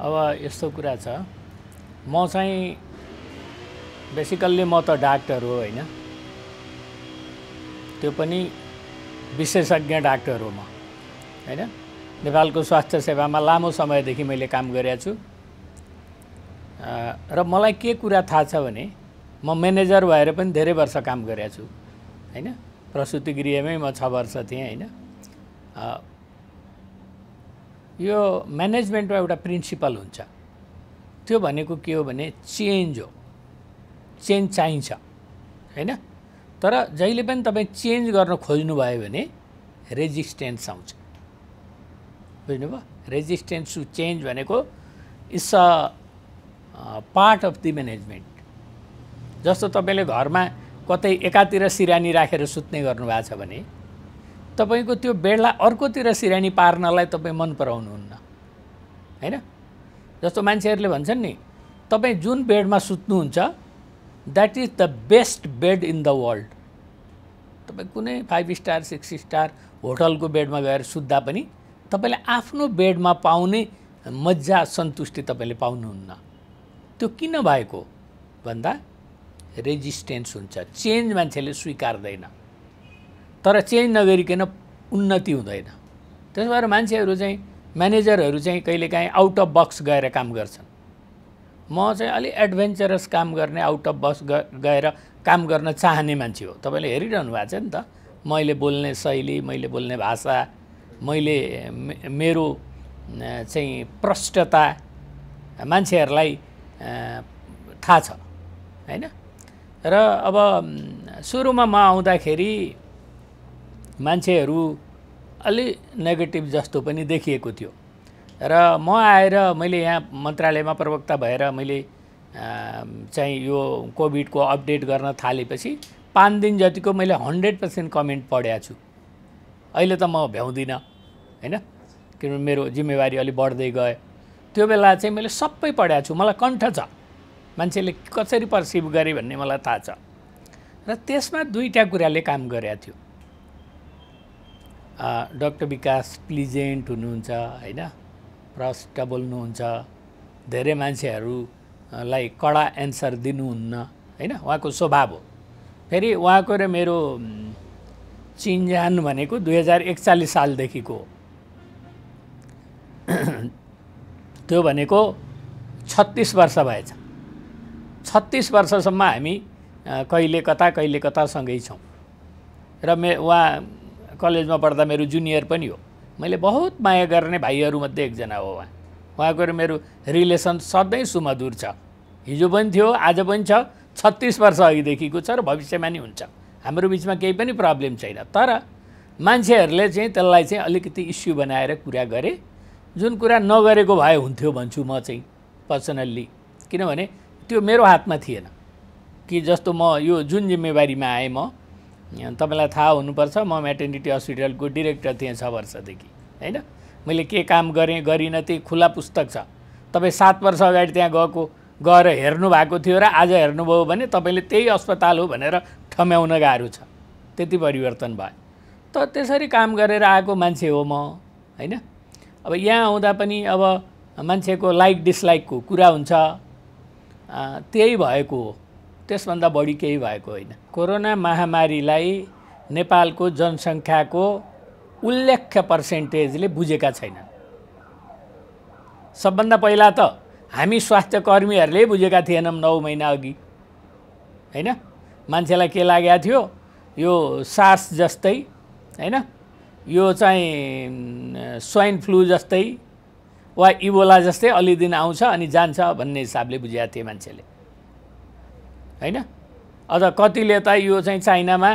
अब यस्तो कुरा छ म चाहिँ बेसिकल्ली म त डाक्टर हो होइन त्यो पनि विशेषज्ञ डाक्टर हो म होइन नेपालको स्वास्थ्य सेवामा लामो समयदेखि मैले काम गरेको छु र मलाई के कुरा थाहा छ भने म म्यानेजर भएर पनि धेरै वर्ष काम गरेको छु होइन प्रसुति गृहमै म छ वर्ष थिएँ होइन यो म्यानेजमेन्टमा एउटा प्रिन्सिपल हुन्छ त्यो भनेको के हो भने चेन्ज हो चेन्ज चाहिन्छ होइन तर जहिले पनि तपाईँ चेन्ज गर्न खोज्नुभयो भने रेजिस्टेन्स आउँछ बुझ्नुभयो रेजिस्टेन्स टु चेन्ज भनेको it's a part of the management जस्तो तपाईँले घरमा कतै एकातिर सिरानी राखेर सुत्ने गर्नुभएको छ भने तपाईँको त्यो बेडलाई अर्कोतिर सिरानी पार्नलाई तपाईँ मन पराउनुहुन्न होइन जस्तो मान्छेहरूले भन्छन् नि तपाईँ जुन बेडमा सुत्नुहुन्छ that is the best bed in the world तपाईँ कुनै फाइभ स्टार सिक्स स्टार होटलको बेडमा गएर सुत्दा पनि तपाईँले आफ्नो बेडमा पाउने मजा सन्तुष्टि तपाईँले पाउनुहुन्न त्यो किन भएको भन्दा रेजिस्टेन्स हुन्छ चेन्ज मान्छेले स्वीकार्दैन तर चेन्ज नगरिकन उन्नति हुँदैन त्यस भएर मान्छेहरू चाहिँ म्यानेजरहरू चाहिँ कहिलेकाहीँ आउट अफ बक्स गएर काम गर्छन् म चाहिँ अलिक एडभेन्चरस काम गर्ने आउट अफ बक्स गएर काम गर्न चाहने मान्छे हो तपाईँले हेरिरहनु भएको छ नि त मैले बोल्ने शैली मैले बोल्ने भाषा मैले मेरो चाहिँ प्रष्टता मान्छेहरूलाई थाहा छ होइन र अब सुरुमा म आउँदाखेरि मान्छेहरू अलि नेगेटिभ जस्तो पनि देखिएको थियो र म आएर मैले यहाँ मन्त्रालयमा प्रवक्ता भएर मैले चाहिँ यो कोभिडको अपडेट गर्न थालेपछि पाँच दिन जतिको मैले हन्ड्रेड पर्सेन्ट कमेन्ट पढाएको छु अहिले त म भ्याउँदिनँ होइन किनभने मेरो जिम्मेवारी अलिक बढ्दै गयो त्यो बेला चाहिँ मैले सबै पढाएको छु मलाई कण्ठ छ मान्छेले कसरी पर्सिभ गरेँ भन्ने मलाई थाहा छ र त्यसमा दुईवटा कुराले काम गरेको थियो डक्टर विकास प्लिजेन्ट हुनुहुन्छ होइन प्रष्ट बोल्नुहुन्छ धेरै मान्छेहरूलाई कडा एन्सर दिनुहुन्न होइन उहाँको स्वभाव हो फेरि उहाँको र मेरो चिन्जान भनेको दुई हजार एकचालिस सालदेखिको त्यो भनेको छत्तिस वर्ष भएछ छत्तिस वर्षसम्म हामी कहिले कता कहिले कतासँगै छौँ र मे उहाँ कलेजमा पढ्दा मेरो जुनियर पनि हो मैले बहुत माया गर्ने भाइहरूमध्ये एकजना हो उहाँ उहाँको मेरो रिलेसन सधैँ सुमधुर छ हिजो पनि थियो आज पनि छ छत्तिस वर्ष अघिदेखिको छ र भविष्यमा नि हुन्छ हाम्रो बिचमा केही पनि प्रब्लम छैन तर मान्छेहरूले चाहिँ त्यसलाई चाहिँ अलिकति इस्यु बनाएर कुरा गरे जुन कुरा नगरेको भए हुन्थ्यो भन्छु म चाहिँ पर्सनल्ली किनभने त्यो मेरो हातमा थिएन कि जस्तो म यो जुन जिम्मेवारीमा आएँ म तपाईँलाई थाहा हुनुपर्छ म म्याटर्निटी हस्पिटलको डिरेक्टर थिएँ छ वर्षदेखि होइन मैले के काम गरेँ गरिनँ त्यही खुला पुस्तक छ तपाईँ सात वर्ष अगाडि त्यहाँ गएको गएर हेर्नु भएको थियो र आज हेर्नुभयो भने तपाईँले त्यही अस्पताल हो भनेर ठम्याउन गाह्रो छ त्यति परिवर्तन भयो त त्यसरी काम गरेर आएको मान्छे हो म होइन अब यहाँ आउँदा पनि अब मान्छेको लाइक डिसलाइकको कुरा हुन्छ त्यही भएको हो त्यसभन्दा बढी केही भएको होइन कोरोना महामारीलाई नेपालको जनसङ्ख्याको उल्लेख्य पर्सेन्टेजले बुझेका छैनन् सबभन्दा पहिला त हामी स्वास्थ्य कर्मीहरूले बुझेका थिएनौँ नौ महिना अघि होइन मान्छेलाई के लागेको थियो यो सास जस्तै होइन यो चाहिँ स्वाइन फ्लू जस्तै वा इबोला जस्तै अलि दिन आउँछ अनि जान्छ भन्ने हिसाबले बुझेका थिए मान्छेले होइन अझ कतिले त यो चाहिँ चाइनामा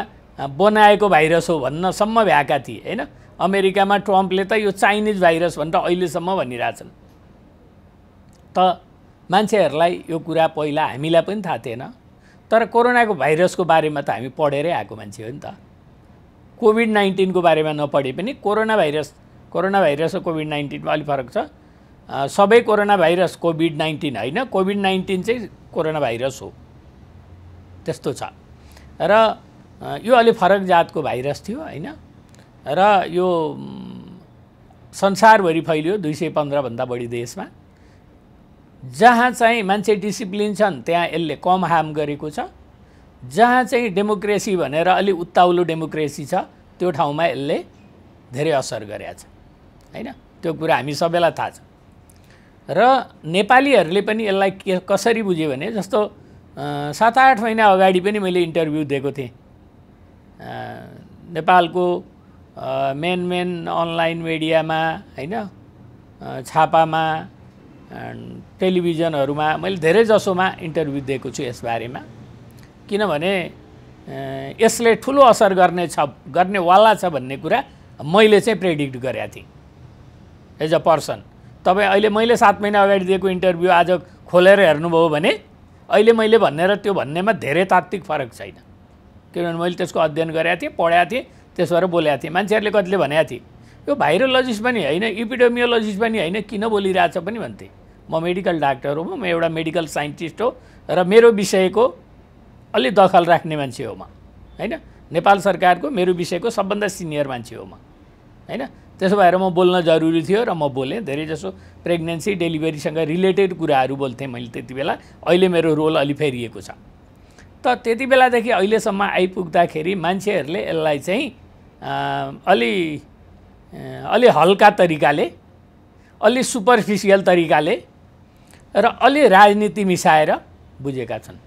बनाएको भाइरस हो भन्नसम्म भ्याएका थिए होइन अमेरिकामा ट्रम्पले त यो चाइनिज भाइरस भनेर अहिलेसम्म भनिरहेछन् त मान्छेहरूलाई यो कुरा पहिला हामीलाई पनि थाहा थिएन तर कोरोनाको भाइरसको बारेमा त हामी पढेरै आएको मान्छे हो नि त कोभिड नाइन्टिनको बारेमा नपढे पनि कोरोना भाइरस कोरोना भाइरस र कोभिड नाइन्टिनमा अलिक फरक छ सबै कोरोना भाइरस कोभिड नाइन्टिन होइन कोभिड नाइन्टिन चाहिँ कोरोना भाइरस हो त्यस्तो छ र यो अलि फरक जातको भाइरस थियो होइन र यो संसारभरि फैलियो दुई सय पन्ध्रभन्दा बढी देशमा जहाँ चाहिँ मान्छे डिसिप्लिन छन् त्यहाँ यसले कम हार्म गरेको छ जहाँ चाहिँ डेमोक्रेसी भनेर अलि उत्ताउलो डेमोक्रेसी छ त्यो ठाउँमा यसले धेरै असर छ होइन त्यो कुरा हामी सबैलाई थाहा छ र नेपालीहरूले पनि यसलाई के कसरी बुझ्यो भने जस्तो सात आठ महिना अगाडि पनि मैले इन्टरभ्यू दिएको थिएँ नेपालको मेन मेन अनलाइन मिडियामा होइन छापामा टेलिभिजनहरूमा मैले धेरैजसोमा इन्टरभ्यू दिएको छु यसबारेमा किनभने यसले ठुलो असर गर्ने छ गर्नेवाला छ भन्ने कुरा मैले चाहिँ प्रेडिक्ट गरेका थिएँ एज अ पर्सन तपाईँ अहिले मैले सात महिना अगाडि दिएको इन्टरभ्यू आज खोलेर हेर्नुभयो भने अहिले मैले भनेर त्यो भन्नेमा धेरै तात्विक फरक छैन किनभने मैले त्यसको अध्ययन गरेको थिएँ पढाएको थिएँ त्यसो भएर बोलेको थिएँ मान्छेहरूले कतिले भनेको थिएँ यो भाइरोलोजिस्ट पनि होइन इपिडोमियोलोजिस्ट पनि होइन किन बोलिरहेछ पनि भन्थे म मेडिकल डाक्टर हो म एउटा मेडिकल साइन्टिस्ट हो र मेरो विषयको अलि दखल राख्ने मान्छे हो म होइन नेपाल सरकारको मेरो विषयको सबभन्दा सिनियर मान्छे हो म होइन त्यसो भएर म बोल्न जरुरी थियो र म बोलेँ जसो प्रेग्नेन्सी डेलिभरीसँग रिलेटेड कुराहरू बोल्थेँ मैले त्यति बेला अहिले मेरो रोल अलि फेरिएको छ त त्यति बेलादेखि अहिलेसम्म आइपुग्दाखेरि मान्छेहरूले यसलाई चाहिँ अलि अलि हल्का तरिकाले अलि सुपरफिसियल तरिकाले र अलि राजनीति मिसाएर बुझेका छन्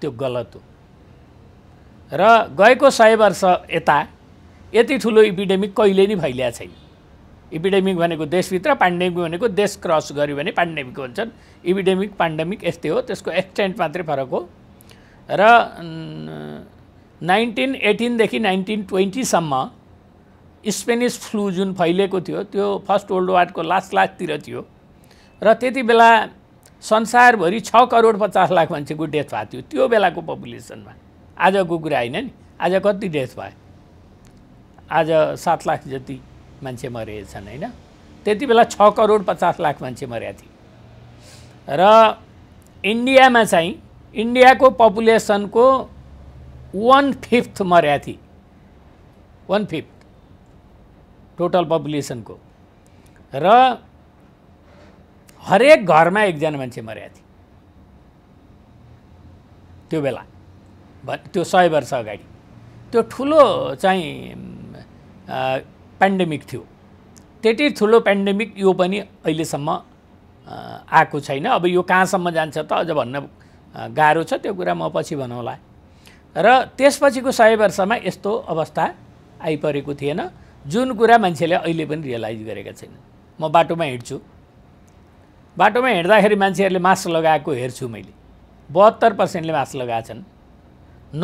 त्यो गलत हो र गएको सय वर्ष यता यति ठुलो इपिडेमिक कहिले नि फैलिएको छैन इपिडेमिक भनेको देशभित्र पान्डेमिक भनेको देश क्रस गऱ्यो भने पान्डेमिक हुन्छन् इपिडेमिक पान्डेमिक यस्तै हो त्यसको एक्सटेन्ट मात्रै फरक हो र नाइन्टिन एटिनदेखि नाइन्टिन ट्वेन्टीसम्म स्पेनिस फ्लू जुन फैलिएको थियो त्यो फर्स्ट वर्ल्ड वारको लास्ट लास्टतिर थियो र त्यति बेला संसारभरि छ करोड पचास लाख मान्छेको डेथ भएको थियो त्यो बेलाको पपुलेसनमा आजको कुरा होइन नि आज कति डेथ भयो आज सात लाख जति मान्छे मरेछन् होइन त्यति बेला छ करोड पचास लाख मान्छे मरेका थिए र इन्डियामा चाहिँ इन्डियाको पपुलेसनको वान फिफ्थ मर्या थिए वान फिफ्थ टोटल पपुलेसनको र हरेक घरमा एकजना मान्छे मर्या थिए त्यो बेला त्यो सय वर्ष अगाडि त्यो ठुलो चाहिँ पेन्डेमिक थियो त्यति ठुलो पेन्डेमिक यो पनि अहिलेसम्म आएको छैन अब यो कहाँसम्म जान्छ त अझ भन्न गाह्रो छ त्यो कुरा म पछि भनौँला र त्यसपछिको सय वर्षमा यस्तो अवस्था आइपरेको थिएन जुन कुरा मान्छेले अहिले पनि रियलाइज गरेका छैन म बाटोमा हिँड्छु बाटोमा हिँड्दाखेरि मान्छेहरूले मास्क लगाएको हेर्छु मैले बहत्तर पर्सेन्टले मास्क लगाएछन्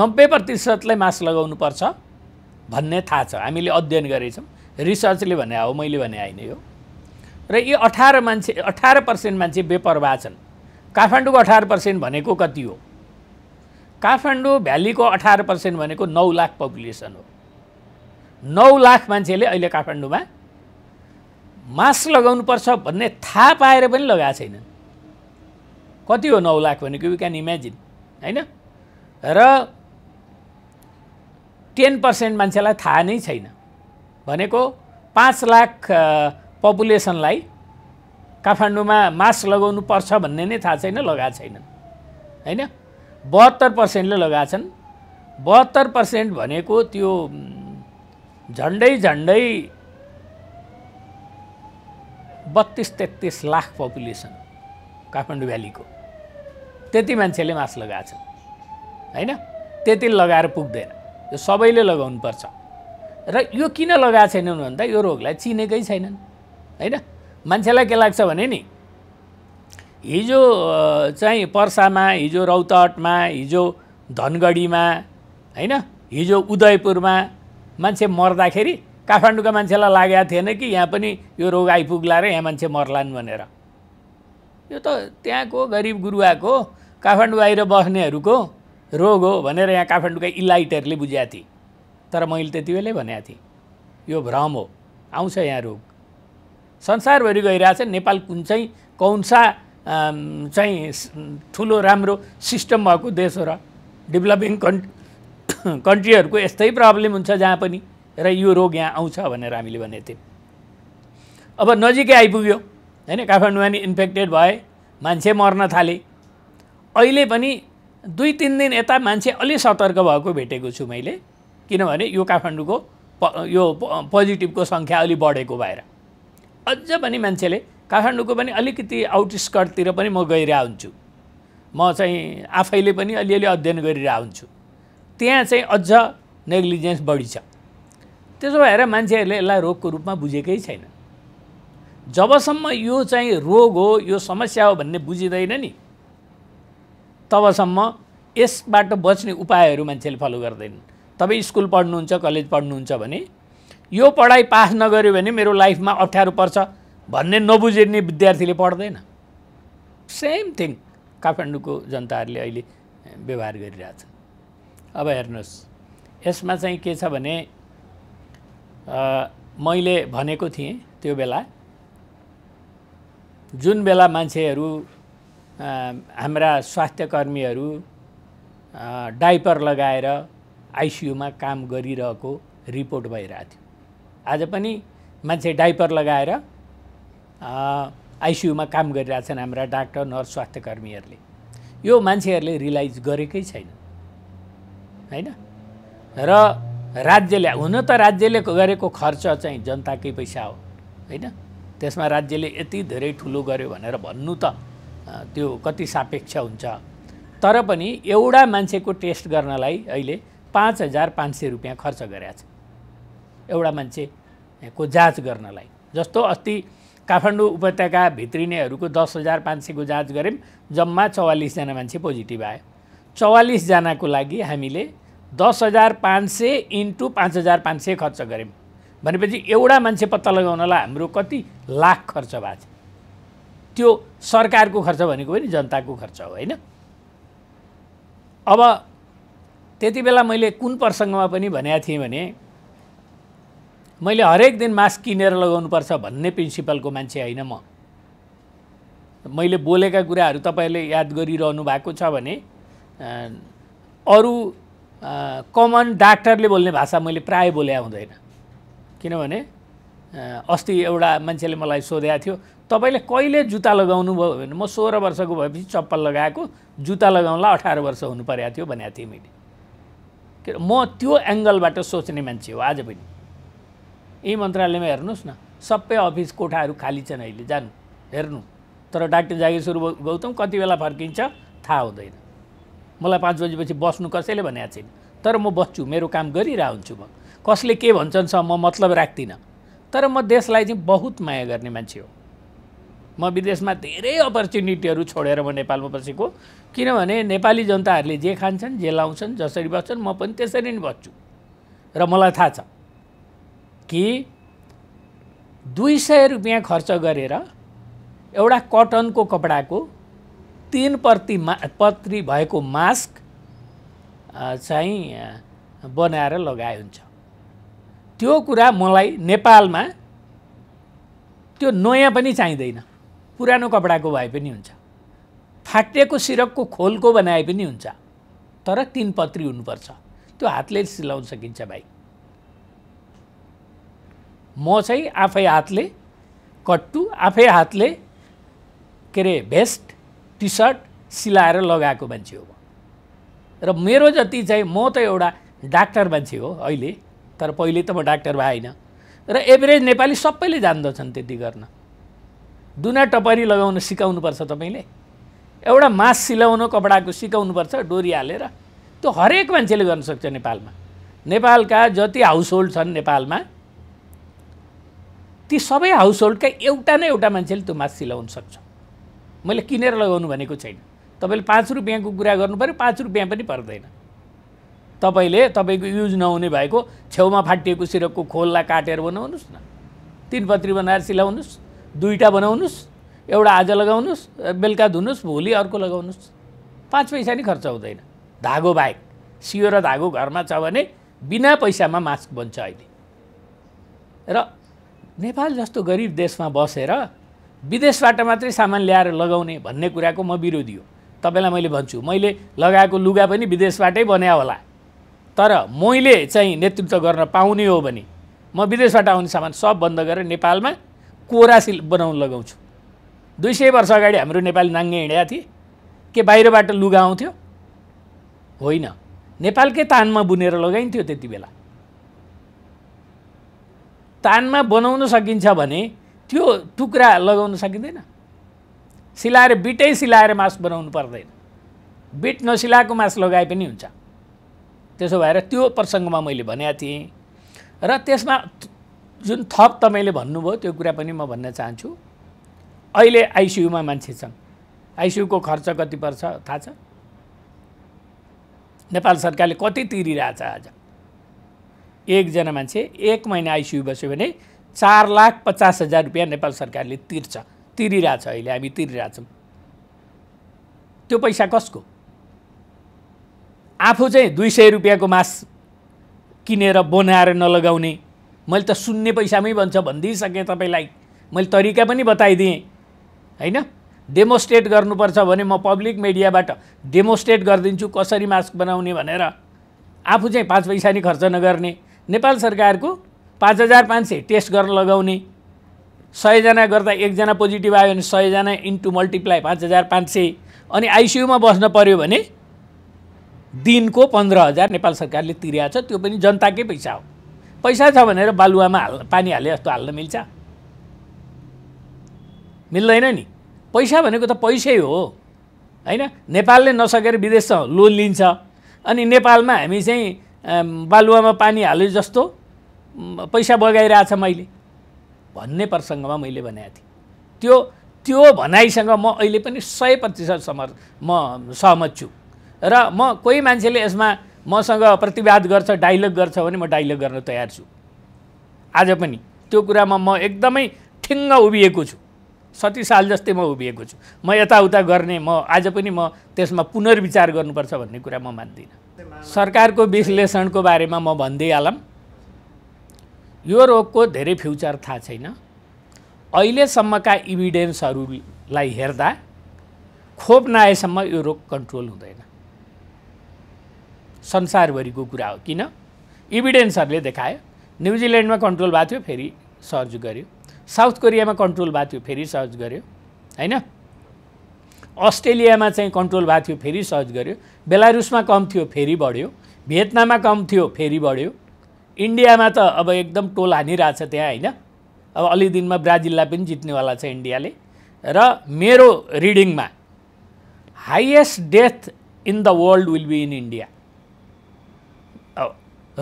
नब्बे प्रतिशतलाई मास्क लगाउनुपर्छ भन्ने थाहा छ हामीले अध्ययन गरेछौँ रिसर्चले भने हो मैले भने होइन यो र यी अठार मान्छे अठार पर्सेन्ट मान्छे बेपरवाह छन् काठमाडौँको अठार पर्सेन्ट भनेको कति हो काठमाडौँ भ्यालीको अठार पर्सेन्ट भनेको नौ लाख पपुलेसन हो नौ लाख मान्छेले अहिले काठमाडौँमा मास्क लगाउनुपर्छ भन्ने थाहा पाएर पनि लगाएको छैनन् कति हो नौ लाख भनेको यु क्यान इमेजिन होइन र टेन पर्सेन्ट मान्छेलाई थाहा नै छैन भनेको पाँच लाख पपुलेसनलाई काठमाडौँमा मास्क लगाउनु पर्छ भन्ने नै थाहा छैन लगाएको छैनन् होइन बहत्तर पर्सेन्टले लगाएछन् बहत्तर पर्सेन्ट भनेको त्यो झन्डै झन्डै बत्तिस तेत्तिस लाख पपुलेसन काठमाडौँ भ्यालीको त्यति मान्छेले मास्क लगाएछन् होइन त्यति लगाएर पुग्दैन यो सबैले लगाउनुपर्छ र यो किन लगाएको छैनन् भन्दा यो रोगलाई चिनेकै छैनन् होइन मान्छेलाई के लाग्छ भने नि हिजो चाहिँ पर्सामा हिजो रौतहटमा हिजो धनगढीमा होइन हिजो उदयपुरमा मान्छे मर्दाखेरि काठमाडौँका मान्छेलाई लागेको थिएन कि यहाँ पनि यो रोग आइपुग्ला र यहाँ मान्छे मर्लान् भनेर यो त त्यहाँको गरिब गुरुवाको काठमाडौँ बाहिर बस्नेहरूको रोग हो भनेर यहाँ काठमाडौँका इलाइटहरूले बुझाएको थिएँ तर मैले त्यति बेलै भनेको थिएँ यो भ्रम हो आउँछ यहाँ रोग संसारभरि गइरहेछ नेपाल कुन चाहिँ कौनसा चाहिँ ठुलो राम्रो सिस्टम भएको देश हो र डेभलपिङ कन् कन्ट्रीहरूको यस्तै प्रब्लम हुन्छ जहाँ पनि र यो रोग यहाँ आउँछ भनेर हामीले भनेको थियौँ अब नजिकै आइपुग्यो होइन काठमाडौँमा नि इन्फेक्टेड भए मान्छे मर्न थाले अहिले पनि दुई तिन दिन यता मान्छे अलि सतर्क भएको भेटेको छु मैले किनभने यो काठमाडौँको प यो पोजिटिभको सङ्ख्या अलि बढेको भएर अझ पनि मान्छेले काठमाडौँको पनि अलिकति आउटस्कर्टतिर पनि म गइरह हुन्छु म चाहिँ आफैले पनि अलिअलि अध्ययन गरिरह हुन्छु त्यहाँ चाहिँ अझ नेग्लिजेन्स बढी छ त्यसो भएर मान्छेहरूले यसलाई रोगको रूपमा बुझेकै छैन जबसम्म यो चाहिँ रोग हो यो समस्या हो भन्ने बुझिँदैन नि तबसम्म यसबाट बच्ने उपायहरू मान्छेले फलो गर्दैनन् तपाईँ स्कुल पढ्नुहुन्छ कलेज पढ्नुहुन्छ भने यो पढाइ पास नगर्यो भने मेरो लाइफमा अप्ठ्यारो पर्छ भन्ने नबुझिने विद्यार्थीले पढ्दैन सेम थिङ काठमाडौँको जनताहरूले अहिले व्यवहार गरिरहेछ अब हेर्नुहोस् यसमा चाहिँ के छ भने मैले भनेको थिएँ त्यो बेला जुन बेला मान्छेहरू हाम्रा स्वास्थ्य कर्मीहरू डाइपर लगाएर आइसियुमा काम गरिरहेको रिपोर्ट भइरहेको थियो आज पनि मान्छे डाइपर लगाएर आइसियुमा काम गरिरहेछन् हाम्रा डाक्टर नर्स स्वास्थ्य कर्मीहरूले यो मान्छेहरूले रियलाइज गरेकै छैन होइन र राज्यले हुन त राज्यले गरेको खर्च चाहिँ जनताकै पैसा हो होइन त्यसमा राज्यले यति धेरै ठुलो गर्यो भनेर भन्नु त त्यो कति सापेक्ष हुन्छ तर पनि एउटा मान्छेको टेस्ट गर्नलाई अहिले पाँच हजार पाँच सय रुपियाँ खर्च गरेका छ एउटा मान्छेको जाँच गर्नलाई जस्तो अस्ति काठमाडौँ उपत्यका भित्रिनेहरूको दस हजार पाँच सयको जाँच गऱ्यौँ जम्मा चौवालिसजना मान्छे पोजिटिभ आयो चौवालिसजनाको लागि हामीले दस हजार पाँच सय इन्टु पाँच हजार पाँच सय खर्च गऱ्यौँ भनेपछि एउटा मान्छे पत्ता लगाउनलाई हाम्रो कति लाख खर्च भएको छ त्यो सरकारको खर्च भनेको पनि जनताको खर्च हो होइन अब त्यति बेला मैले कुन प्रसङ्गमा पनि भनेको थिएँ भने मैले हरेक दिन मास्क किनेर लगाउनुपर्छ भन्ने प्रिन्सिपलको मान्छे होइन म मैले बोलेका कुराहरू तपाईँले याद गरिरहनु भएको छ भने अरू कमन डाक्टरले बोल्ने भाषा मैले प्राय बोले हुँदैन किनभने अस्ति एउटा मान्छेले मलाई सोधेको थियो तपाईँले कहिले जुत्ता लगाउनु भयो भने म सोह्र वर्षको भएपछि चप्पल लगाएको जुत्ता लगाउनलाई अठार वर्ष हुनु परेको थियो भनेको थिएँ मैले के म त्यो एङ्गलबाट सोच्ने मान्छे हो आज पनि यही मन्त्रालयमा हेर्नुहोस् न सबै अफिस कोठाहरू खाली छन् अहिले जानु हेर्नु तर डाक्टर जागेश्वर गौतम कति बेला फर्किन्छ थाहा हुँदैन मलाई पाँच बजीपछि बस्नु कसैले भनेको छैन तर म बस्छु मेरो काम गरिरहन्छु म कसले के भन्छन् म मतलब राख्दिनँ तर म देशलाई चाहिँ बहुत माया गर्ने मान्छे हो म विदेशमा धेरै अपर्च्युनिटीहरू छोडेर म नेपालमा बसेको किनभने नेपाली जनताहरूले जे खान्छन् जे लाउँछन् जसरी बस्छन् म पनि त्यसरी नै बस्छु र मलाई थाहा छ कि दुई सय रुपियाँ खर्च गरेर एउटा कटनको कपडाको तिन प्रति मा पत्री भएको मास्क चाहिँ बनाएर लगाए हुन्छ त्यो कुरा मलाई नेपालमा त्यो नयाँ पनि चाहिँदैन पुरानो कपडाको भए पनि हुन्छ फाटेको सिरकको खोलको बनाए पनि हुन्छ तर तिन पत्री हुनुपर्छ त्यो हातले सिलाउन सकिन्छ भाइ म चाहिँ आफै हातले कट्टु आफै हातले के अरे भेस्ट टी सर्ट सिलाएर लगाएको मान्छे हो र मेरो जति चाहिँ म त एउटा डाक्टर मान्छे हो अहिले तर पहिले त म डाक्टर भए होइन र एभरेज नेपाली सबैले जान्दछन् त्यति गर्न दुना टपरी लगाउन सिकाउनुपर्छ तपाईँले एउटा मास सिलाउन कपडाको सिकाउनुपर्छ डोरी हालेर त्यो हरेक मान्छेले गर्न सक्छ नेपालमा नेपालका जति हाउस होल्ड छन् नेपालमा ती सबै हाउस होल्डका एउटा न एउटा मान्छेले त्यो मास सिलाउन सक्छ मैले किनेर लगाउनु भनेको छैन तपाईँले पाँच रुपियाँको कुरा गर्नु पऱ्यो पाँच रुपियाँ पनि पर्दैन तपाईँले तपाईँको युज नहुने भएको छेउमा फाटिएको सिरकको खोललाई काटेर बनाउनुहोस् न तिन पत्री बनाएर सिलाउनुहोस् दुईवटा बनाउनुहोस् एउटा आज लगाउनुहोस् बेलुका धुनुहोस् भोलि अर्को लगाउनुहोस् पाँच पैसा नि खर्च हुँदैन धागो बाहेक सियो र धागो घरमा छ भने बिना पैसामा मास्क बन्छ अहिले र नेपाल जस्तो गरिब देशमा बसेर विदेशबाट मात्रै सामान ल्याएर लगाउने भन्ने कुराको म विरोधी हो तपाईँलाई मैले भन्छु मैले लगाएको लुगा पनि विदेशबाटै बनायो होला तर मैले चाहिँ नेतृत्व गर्न पाउने हो भने म विदेशबाट आउने सामान सब बन्द गरेर नेपालमा कोरासिल बनाउन लगाउँछु दुई सय वर्ष अगाडि हाम्रो नेपाली नाङ्गे हिँडेका थिए के बाहिरबाट लुगा आउँथ्यो होइन नेपालकै तानमा बुनेर लगाइन्थ्यो त्यति बेला तानमा बनाउन सकिन्छ भने त्यो टुक्रा लगाउन सकिँदैन सिलाएर बिटै सिलाएर मास बनाउनु पर्दैन बिट नसिलाएको मास लगाए पनि हुन्छ त्यसो भएर त्यो प्रसङ्गमा मैले भनेको थिएँ र त्यसमा जुन थप तपाईँले भन्नुभयो त्यो कुरा पनि म भन्न चाहन्छु अहिले आइसियुमा मान्छे छन् आइसियुको खर्च कति पर्छ थाहा छ नेपाल सरकारले कति तिरिरहेछ आज एकजना मान्छे एक महिना आइसियु बस्यो भने चार लाख पचास हजार रुपियाँ नेपाल सरकारले तिर्छ तिरिरहेछ अहिले हामी तिरिरहेछौँ त्यो पैसा कसको आफू चाहिँ दुई सय रुपियाँको मास किनेर बनाएर नलगाउने मैले त शून्य पैसामै भन्छ भनिदिइसकेँ तपाईँलाई मैले तरिका पनि बताइदिएँ होइन डेमोस्ट्रेट गर्नुपर्छ भने म पब्लिक मिडियाबाट डेमोस्ट्रेट गरिदिन्छु कसरी मास्क बनाउने भनेर आफू चाहिँ पाँच पैसा नै खर्च नगर्ने नेपाल सरकारको पाँच हजार पाँच सय टेस्ट गर्न लगाउने सयजना गर्दा एकजना पोजिटिभ आयो भने सयजना इन्टु मल्टिप्लाई पाँच हजार पाँच सय अनि आइसियुमा बस्न पऱ्यो भने दिनको पन्ध्र हजार नेपाल सरकारले तिर्या छ त्यो पनि जनताकै पैसा हो पैसा छ भनेर बालुवामा हाल पानी हाले जस्तो हाल्न मिल्छ मिल्दैन नि पैसा भनेको त पैसै हो होइन नेपालले नसकेर विदेशसँग लोन लिन्छ अनि नेपालमा हामी चाहिँ बालुवामा पानी हाले जस्तो पैसा बगाइरहेछ मैले भन्ने प्रसङ्गमा मैले भनेको थिएँ त्यो त्यो भनाइसँग म अहिले पनि सय प्रतिशत समर्थ म सहमत छु र म कोही मान्छेले यसमा मसँग प्रतिवाद गर्छ डाइलग गर्छ भने म डाइलग गर्न तयार छु आज पनि त्यो कुरामा म एकदमै ठिङ्ग उभिएको छु सती जस्तै म उभिएको छु म यताउता गर्ने म आज पनि म त्यसमा पुनर्विचार गर्नुपर्छ भन्ने कुरा म मान्दिनँ सरकारको विश्लेषणको बारेमा म भन्दै हालौँ यो रोगको धेरै फ्युचर थाहा छैन अहिलेसम्मका इभिडेन्सहरूलाई हेर्दा खोप नआएसम्म यो रोग कन्ट्रोल हुँदैन संसारभरिको कुरा हो किन इभिडेन्सहरूले देखायो न्युजिल्यान्डमा कन्ट्रोल भएको थियो फेरि सर्च गर्यो साउथ कोरियामा कन्ट्रोल भएको थियो फेरि सर्च गर्यो होइन अस्ट्रेलियामा चाहिँ कन्ट्रोल भएको थियो फेरि सर्च गर्यो बेलारुसमा कम थियो फेरि बढ्यो भियतनाममा कम थियो फेरि बढ्यो इन्डियामा त अब एकदम टोल हानिरहेछ त्यहाँ होइन अब अलि दिनमा ब्राजिललाई पनि जित्नेवाला छ इन्डियाले र मेरो रिडिङमा highest death in the world will be in India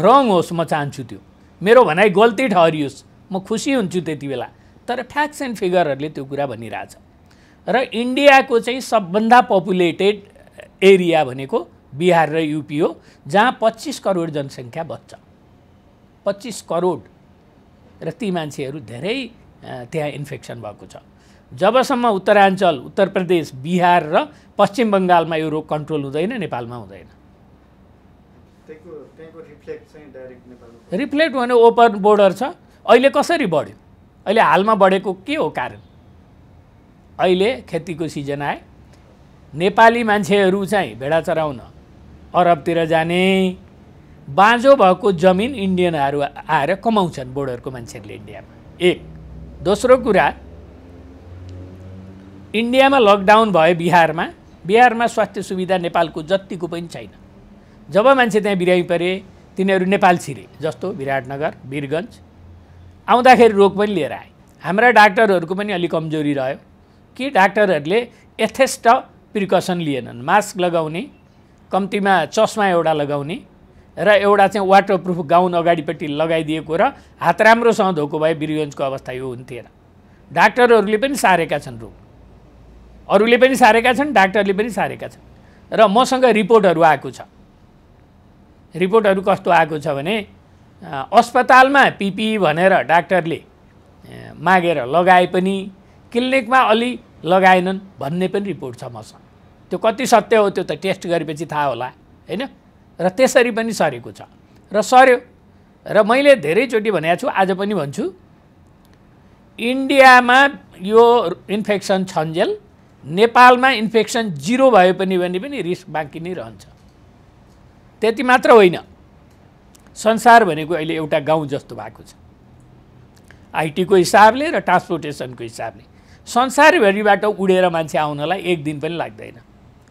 wrong होस् म चाहन्छु त्यो मेरो भनाइ गल्ती ठहरियोस् म खुसी हुन्छु त्यति बेला तर फ्याक्ट्स एन्ड फिगरहरूले त्यो कुरा भनिरहेछ र इन्डियाको चाहिँ सबभन्दा पपुलेटेड एरिया भनेको बिहार र युपी हो जहाँ पच्चिस करोड जनसङ्ख्या बच्छ पच्चिस करोड र ती मान्छेहरू धेरै त्यहाँ इन्फेक्सन भएको छ जबसम्म उत्तराञ्चल उत्तर प्रदेश बिहार र पश्चिम बङ्गालमा यो रोग कन्ट्रोल हुँदैन नेपालमा हुँदैन रिफ्लेक्ट भने ओपन बोर्डर छ अहिले कसरी बढ्यो अहिले हालमा बढेको के हो कारण अहिले खेतीको सिजन आए नेपाली मान्छेहरू चाहिँ भेडा चराउन अरबतिर जाने बाँझो भएको जमिन इन्डियनहरू आएर कमाउँछन् बोर्डरको मान्छेहरूले इन्डियामा एक दोस्रो कुरा इन्डियामा लकडाउन भयो बिहारमा बिहारमा स्वास्थ्य सुविधा नेपालको जत्तिको पनि छैन जब मान्छे त्यहाँ बिरामी परे तिनीहरू नेपाल छिरे जस्तो विराटनगर वीरगन्ज आउँदाखेरि रोग पनि लिएर आए हाम्रा डाक्टरहरूको पनि अलिक कमजोरी रह्यो कि डाक्टरहरूले यथेष्ट प्रिकसन लिएनन् मास्क लगाउने कम्तीमा चस्मा एउटा लगाउने र एउटा चाहिँ वाटरप्रुफ गाउन अगाडिपट्टि लगाइदिएको र हात राम्रोसँग धोएको भए वीरगन्जको अवस्था यो हुन्थेन डाक्टरहरूले पनि सारेका छन् रोग अरूले पनि सारेका छन् डाक्टरले पनि सारेका छन् र मसँग रिपोर्टहरू आएको छ रिपोर्टहरू कस्तो आएको छ भने अस्पतालमा पिपी भनेर डाक्टरले मागेर लगाए पनि क्लिनिकमा अलि लगाएनन् भन्ने पनि रिपोर्ट छ मसँग त्यो कति सत्य हो त्यो त टेस्ट गरेपछि थाहा होला होइन र त्यसरी पनि सरेको छ र सर्यो र मैले धेरैचोटि भनेको छु आज पनि भन्छु इन्डियामा यो इन्फेक्सन छन्जेल नेपालमा इन्फेक्सन जिरो भए पनि भने पनि रिस्क बाँकी नै रहन्छ त्यति मात्र होइन संसार भनेको अहिले एउटा गाउँ जस्तो भएको छ आइटीको हिसाबले र ट्रान्सपोर्टेसनको हिसाबले संसारभरिबाट उडेर मान्छे आउनलाई एक दिन पनि लाग्दैन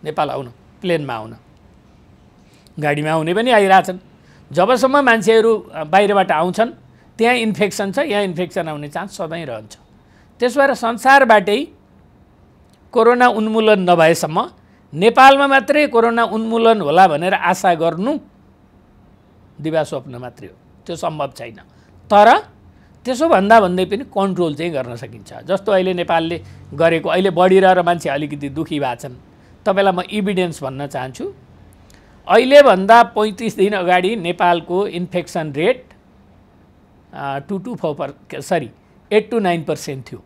नेपाल आउन प्लेनमा आउन गाडीमा आउने पनि आइरहेछन् जबसम्म मान्छेहरू बाहिरबाट आउँछन् त्यहाँ इन्फेक्सन छ यहाँ इन्फेक्सन आउने चान्स सधैँ रहन्छ त्यसो भएर संसारबाटै कोरोना उन्मूलन नभएसम्म नेपालमा मात्रै कोरोना उन्मूलन होला भनेर आशा गर्नु दिवा स्वप्न मात्रै हो त्यो सम्भव छैन तर त्यसो भन्दा भन्दै पनि कन्ट्रोल चाहिँ गर्न सकिन्छ जस्तो अहिले नेपालले गरेको अहिले बढिरहेर मान्छे अलिकति दुःखी भएको छन् तपाईँलाई म इभिडेन्स भन्न चाहन्छु अहिलेभन्दा पैँतिस दिन अगाडि नेपालको infection rate two to four per sorry eight to nine percent थियो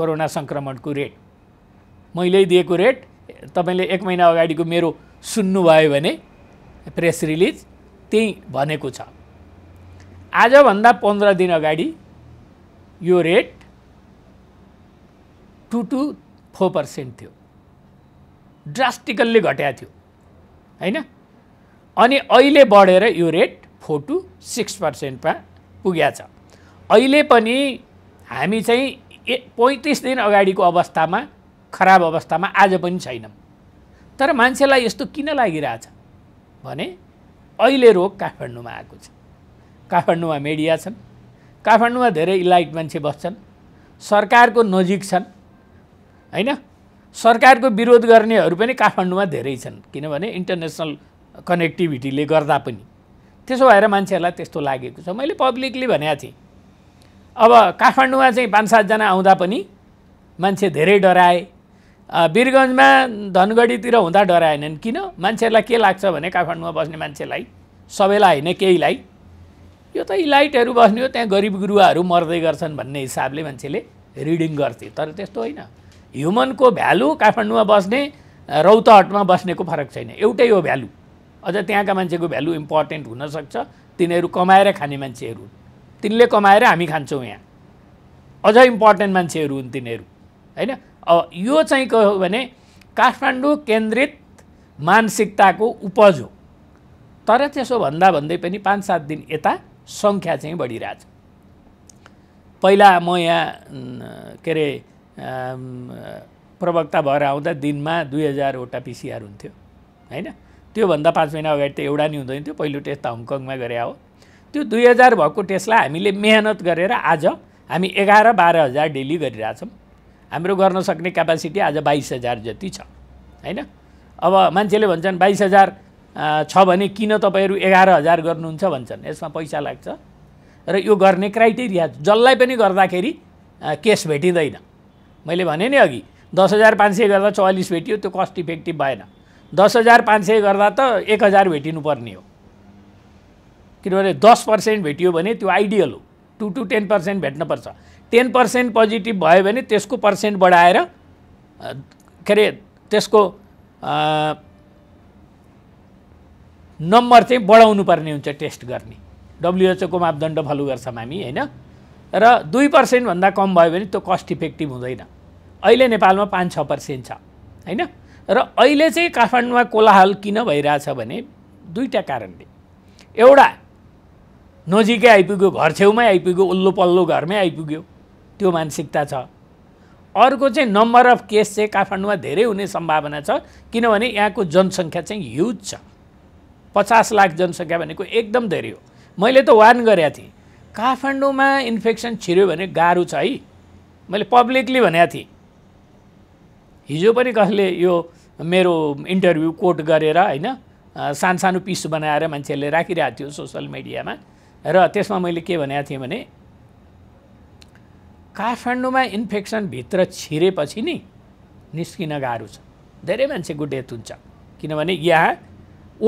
कोरोना सङ्क्रमणको रेट मैले दिएको रेट तपाईँले एक महिना अगाडिको मेरो सुन्नुभयो भने प्रेस रिलिज त्यहीँ भनेको छ आजभन्दा पन्ध्र दिन अगाडि यो rate two to four percent थियो ड्रास्टिकल्ली घटाएको थियो होइन अनि अहिले बढेर यो रेट फोर टु सिक्स पर्सेन्टमा पुग्या छ अहिले पनि हामी चाहिँ ए पैँतिस दिन अगाडिको अवस्थामा खराब अवस्थामा आज पनि छैनौँ तर मान्छेलाई यस्तो किन लागिरहेछ भने अहिले रोग काठमाडौँमा आएको छ काठमाडौँमा मिडिया छन् काठमाडौँमा धेरै इलाइट मान्छे बस्छन् सरकारको नजिक छन् होइन सरकारको विरोध गर्नेहरू पनि काठमाडौँमा धेरै छन् किनभने इन्टरनेसनल कनेक्टिभिटीले गर्दा पनि त्यसो भएर मान्छेहरूलाई त्यस्तो लागेको छ मैले पब्लिकली भनेको थिएँ अब काठमाडौँमा चाहिँ पाँच सातजना आउँदा पनि मान्छे धेरै डराए वीरगन्जमा धनगढीतिर हुँदा डराएनन् किन मान्छेहरूलाई के लाग्छ भने काठमाडौँमा बस्ने मान्छेलाई सबैलाई होइन केहीलाई यो त इलाइटहरू बस्ने हो त्यहाँ गरिब गुरुवाहरू मर्दै गर्छन् भन्ने हिसाबले मान्छेले रिडिङ गर्थे तर त्यस्तो होइन ह्युमनको भ्यालु काठमाडौँमा बस्ने रौतहटमा बस्नेको फरक छैन एउटै हो भ्यालु अझ त्यहाँका मान्छेको भ्यालु इम्पोर्टेन्ट हुनसक्छ तिनीहरू कमाएर खाने मान्छेहरू तिनले कमाएर हामी खान्छौँ यहाँ अझ इम्पोर्टेन्ट मान्छेहरू हुन् तिनीहरू होइन यो चाहिँ के हो भने काठमाडौँ केन्द्रित मानसिकताको उपज हो तर त्यसो भन्दा भन्दै पनि पाँच सात दिन यता सङ्ख्या चाहिँ बढिरहेछ पहिला म यहाँ के अरे प्रवक्ता भएर आउँदा दिनमा दुई हजारवटा पिसिआर हुन्थ्यो होइन त्योभन्दा पाँच महिना अगाडि त एउटा नि हुँदैन थियो पहिलो टेस्ट त हङकङमा गरे हो त्यो दुई हजार भएको टेस्टलाई हामीले मेहनत गरेर आज हामी एघार बाह्र हजार डेली गरिरहेछौँ हाम्रो गर्न सक्ने क्यापासिटी आज बाइस हजार जति छ होइन अब मान्छेले भन्छन् बाइस हजार छ भने किन तपाईँहरू एघार हजार गर्नुहुन्छ भन्छन् यसमा पैसा लाग्छ र यो गर्ने क्राइटेरिया जसलाई पनि गर्दाखेरि केस भेटिँदैन मैले भने नि अघि दस हजार पाँच सय गर्दा चौवालिस भेटियो त्यो कस्ट इफेक्टिभ भएन दस हजार पाँच सय गर्दा त एक हजार भेटिनुपर्ने हो किनभने दस पर्सेन्ट भेटियो भने त्यो आइडियल हो टु टु टेन पर्सेन्ट भेट्नुपर्छ टेन पर्सेन्ट पोजिटिभ भयो भने त्यसको पर्सेन्ट बढाएर के अरे त्यसको नम्बर चाहिँ बढाउनु पर्ने हुन्छ टेस्ट गर्ने डब्लुएचओको मापदण्ड फलो गर्छौँ हामी होइन र दुई पर्सेन्टभन्दा कम भयो भने त्यो कस्ट इफेक्टिभ हुँदैन अहिले नेपालमा पाँच छ पर्सेन्ट छ होइन र अहिले चाहिँ काठमाडौँमा कोलाहल किन भइरहेछ भने दुईवटा कारणले एउटा नजिकै आइपुग्यो घर छेउमै आइपुग्यो उल्लो पल्लो घरमै आइपुग्यो त्यो मानसिकता छ अर्को चाहिँ नम्बर अफ केस चाहिँ काठमाडौँमा धेरै हुने सम्भावना छ किनभने यहाँको जनसङ्ख्या चाहिँ ह्युज छ पचास लाख जनसङ्ख्या भनेको एकदम धेरै हो मैले त वार्न गरेका थिएँ काठमाडौँमा इन्फेक्सन छिर्यो भने गाह्रो छ है मैले पब्लिकली भनेको थिएँ हिजो पनि कसले यो मेरो इन्टरभ्यू कोट गरेर होइन सानसानो पिस बनाएर मान्छेहरूले राखिरहेको थियो सोसल मिडियामा र त्यसमा मैले के भनेको थिएँ भने काठमाडौँमा इन्फेक्सनभित्र छिरेपछि नि निस्किन गाह्रो छ धेरै मान्छेको डेथ हुन्छ किनभने यहाँ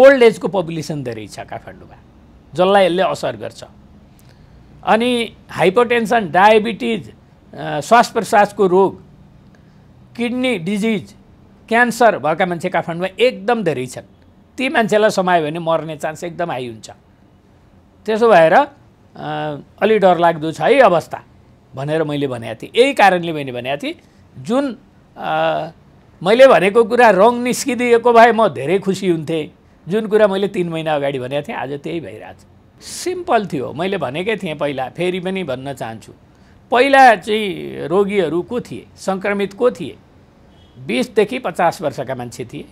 ओल्ड एजको पपुलेसन धेरै छ काठमाडौँमा जसलाई यसले असर गर्छ अनि हाइपोटेन्सन डायबिटिज श्वास प्रश्वासको रोग किडनी डिजिज क्यान्सर भएका मान्छे काठमाडौँमा एकदम धेरै छन् ती मान्छेलाई समायो भने मर्ने चान्स एकदम हाई हुन्छ त्यसो भएर अलि डरलाग्दो छ है अवस्था भनेर मैले भनेको थिएँ यही कारणले मैले भनेको थिएँ जुन मैले भनेको कुरा रङ निस्किदिएको भए म धेरै खुसी हुन्थेँ जुन कुरा मैले तिन महिना अगाडि भनेको थिएँ आज त्यही भइरहेको छ सिम्पल थियो मैले भनेकै थिएँ पहिला फेरि पनि भन्न चाहन्छु पहिला चाहिँ रोगीहरू को थिए सङ्क्रमित को थिए बिसदेखि पचास वर्षका मान्छे थिए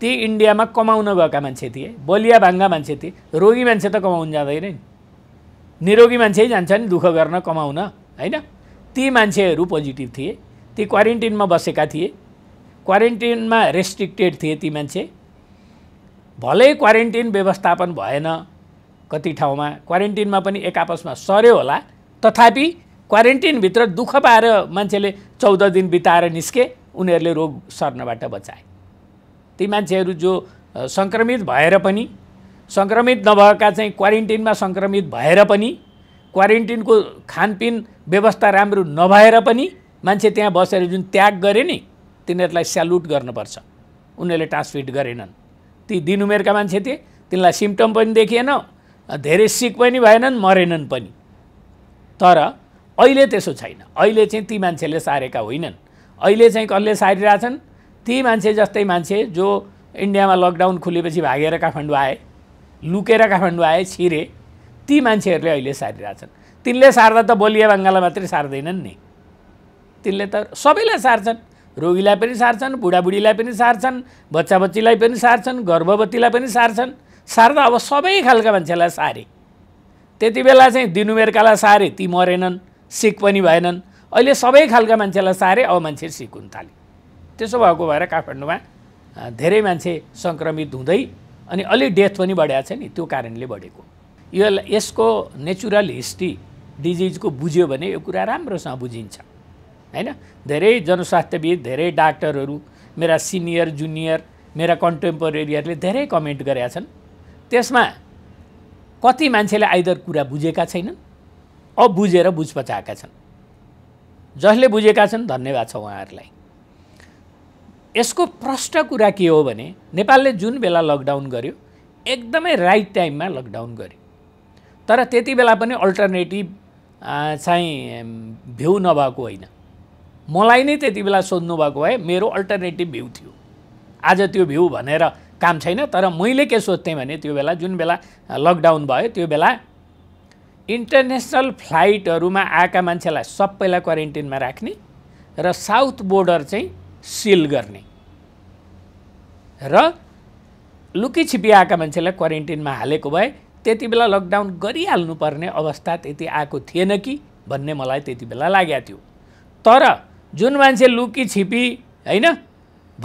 ती इन्डियामा कमाउन गएका मान्छे थिए बलिया भाङ्गा मान्छे थिए रोगी मान्छे त कमाउनु जाँदैन नि निरोगी मान्छे जान्छ नि दुःख गर्न कमाउन होइन ती मान्छेहरू पोजिटिभ थिए ती क्वारेन्टिनमा बसेका थिए क्वारेन्टिनमा रेस्ट्रिक्टेड थिए ती मान्छे भलै क्वारेन्टिन व्यवस्थापन भएन कति ठाउँमा क्वारेन्टिनमा पनि एक आपसमा सर्यो होला तथापि क्वारेन्टिनभित्र दुःख पाएर मान्छेले चौध दिन बिताएर निस्के उनीहरूले रोग सर्नबाट बचाए ती मान्छेहरू जो सङ्क्रमित भएर पनि सङ्क्रमित नभएका चाहिँ क्वारेन्टिनमा सङ्क्रमित भएर पनि क्वारेन्टिनको खानपिन व्यवस्था राम्रो नभएर पनि मान्छे त्यहाँ बसेर जुन त्याग गरे नि तिनीहरूलाई स्यालुट गर्नुपर्छ उनीहरूले ट्रान्सफिट गरेनन् ती दिन उमेरका मान्छे थिए तिनीलाई सिम्टम पनि देखिएन धेरै सिक पनि भएनन् मरेनन् पनि तर अहिले त्यसो छैन अहिले चाहिँ ती मान्छेले सारेका होइनन् अहिले चाहिँ कसले सारिरहेछन् ती मान्छे जस्तै मान्छे जो इन्डियामा लकडाउन खुलेपछि भागेर काठमाडौँ आए लुकेर काठमाडौँ आए छिरे ती मान्छेहरूले अहिले सारिरहेछन् तिनले सार्दा त बलिया बङ्गाला मात्रै सार्दैनन् नि तिनले त सबैलाई सार्छन् रोगीलाई पनि सार्छन् बुढाबुढीलाई पनि सार्छन् बच्चा बच्चीलाई पनि सार्छन् गर्भवतीलाई पनि सार्छन् सार्दा अब सबै खालका मान्छेलाई सारे त्यति बेला चाहिँ दिनुमेरकालाई सारे ती मरेनन् सिक पनि भएनन् अहिले सबै खालका मान्छेलाई सारे अब मान्छे सिक हुन थाले त्यसो भएको भएर काठमाडौँमा धेरै मान्छे सङ्क्रमित हुँदै अनि अलिक डेथ पनि बढ्या छ नि त्यो कारणले बढेको यो यसको नेचुरल हिस्ट्री डिजिजको बुझ्यो भने यो कुरा राम्रोसँग बुझिन्छ होइन धेरै जनस्वास्थ्यविद धेरै डाक्टरहरू मेरा सिनियर जुनियर मेरा कन्टेम्पोरेरीहरूले धेरै कमेन्ट गरेका छन् त्यसमा कति मान्छेले आइदर कुरा बुझेका छैनन् अबुझेर बुझ पचाएका छन् जसले बुझेका छन् धन्यवाद छ उहाँहरूलाई यसको प्रष्ट कुरा के हो भने नेपालले जुन बेला लकडाउन गर्यो एकदमै राइट टाइममा लकडाउन गर्यो तर त्यति बेला पनि अल्टरनेटिभ चाहिँ भ्यू नभएको होइन मलाई नै त्यति बेला सोध्नु भए मेरो अल्टरनेटिभ भ्यू थियो आज त्यो भ्यू भनेर काम छैन तर मैले के सोध्थेँ भने त्यो बेला जुन बेला लकडाउन भयो त्यो बेला इन्टरनेसनल फ्लाइटहरूमा आएका मान्छेलाई सबैलाई क्वारेन्टिनमा राख्ने र साउथ बोर्डर चाहिँ सिल गर्ने र लुकी छिपी आएका मान्छेलाई क्वारेन्टिनमा हालेको भए त्यति बेला लकडाउन गरिहाल्नुपर्ने अवस्था त्यति आएको थिएन कि भन्ने मलाई त्यति बेला लागेको थियो तर जुन मान्छे लुकी छिपी होइन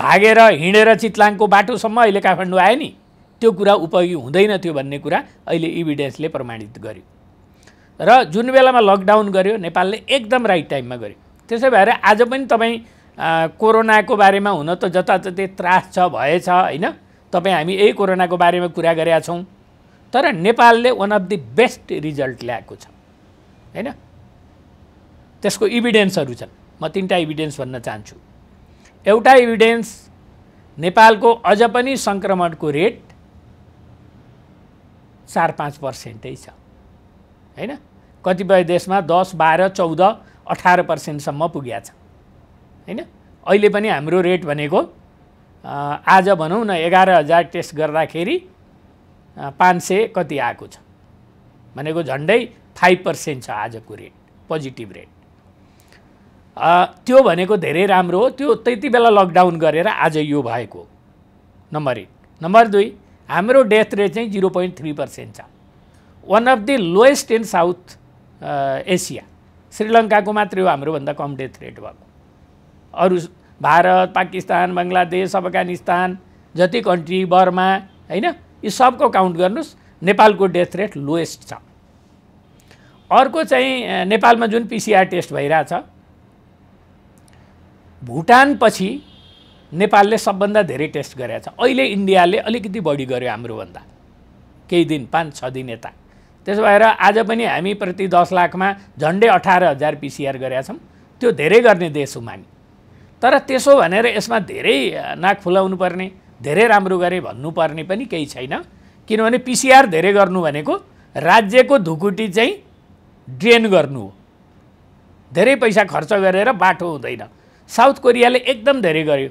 भागेर हिँडेर चितलाङको बाटोसम्म अहिले काठमाडौँ आयो नि त्यो कुरा उपयोगी हुँदैन थियो भन्ने कुरा अहिले इभिडेन्सले e प्रमाणित गर्यो र जुन बेलामा लकडाउन गर्यो नेपालले एकदम राइट टाइममा गर्यो त्यसै भएर आज पनि तपाईँ कोरोनाको बारेमा हुन त जताततै त्रास छ भएछ होइन तपाईँ हामी यही कोरोनाको बारेमा कुरा गरेका छौँ तर नेपालले one of the best result ल्याएको छ होइन त्यसको इभिडेन्सहरू छन् म तिनवटा इभिडेन्स भन्न चाहन्छु एउटा इभिडेन्स नेपालको अझ पनि सङ्क्रमणको रेट चार पाँच पर्सेन्टै छ होइन कतिपय देशमा दस बाह्र चौध अठार पर्सेन्टसम्म पुगेका छ होइन अहिले पनि हाम्रो रेट भनेको आज भनौँ न एघार हजार टेस्ट गर्दाखेरि पाँच सय कति आएको छ भनेको झन्डै फाइभ पर्सेन्ट छ आजको रेट पोजिटिभ रेट त्यो भनेको धेरै राम्रो हो त्यो त्यति बेला लकडाउन गरेर आज यो भएको नम्बर एक नम्बर दुई हाम्रो डेथ रेट चाहिँ जिरो पोइन्ट थ्री पर्सेन्ट छ one of the lowest in South Asia श्रीलङ्काको मात्रै हो हाम्रोभन्दा कम डेथ रेट भएको अरू भारत पाकिस्तान बङ्गलादेश अफगानिस्तान जति कन्ट्री बर्मा होइन यी सबको काउन्ट गर्नुहोस् नेपालको डेथ रेट लोएस्ट छ अर्को चाहिँ नेपालमा जुन पिसिआर टेस्ट भइरहेछ भुटानपछि नेपालले सबभन्दा धेरै टेस्ट गरेछ अहिले इन्डियाले अलिकति बढी गर्यो हाम्रोभन्दा केही दिन पाँच छ दिन यता त्यसो भएर आज पनि हामी प्रति दस लाखमा झन्डै अठार हजार पिसिआर गरेका छौँ त्यो धेरै गर्ने देश हौँ हामी तर त्यसो भनेर यसमा धेरै नाक फुलाउनु पर्ने धेरै राम्रो गरेँ भन्नुपर्ने पनि केही छैन किनभने पिसिआर धेरै गर्नु भनेको राज्यको धुकुटी चाहिँ ड्रेन गर्नु हो धेरै पैसा खर्च गरेर बाटो हुँदैन साउथ कोरियाले एकदम धेरै गर्यो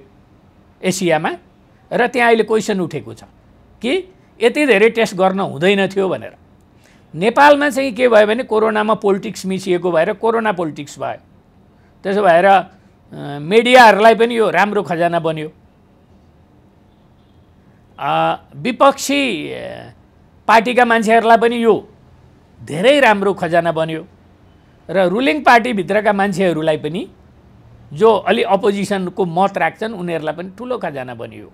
एसियामा र त्यहाँ अहिले क्वेसन उठेको छ कि यति धेरै टेस्ट गर्न हुँदैन थियो भनेर नेपालमा चाहिँ के भयो भने कोरोनामा पोलिटिक्स मिसिएको भएर कोरोना पोलिटिक्स भयो त्यसो भएर मिडियाहरूलाई पनि यो राम्रो खजाना बन्यो विपक्षी पार्टीका मान्छेहरूलाई पनि यो धेरै राम्रो खजाना बन्यो र रुलिङ पार्टीभित्रका मान्छेहरूलाई पनि जो अलि अपोजिसनको मत राख्छन् उनीहरूलाई पनि ठुलो खजाना बनियो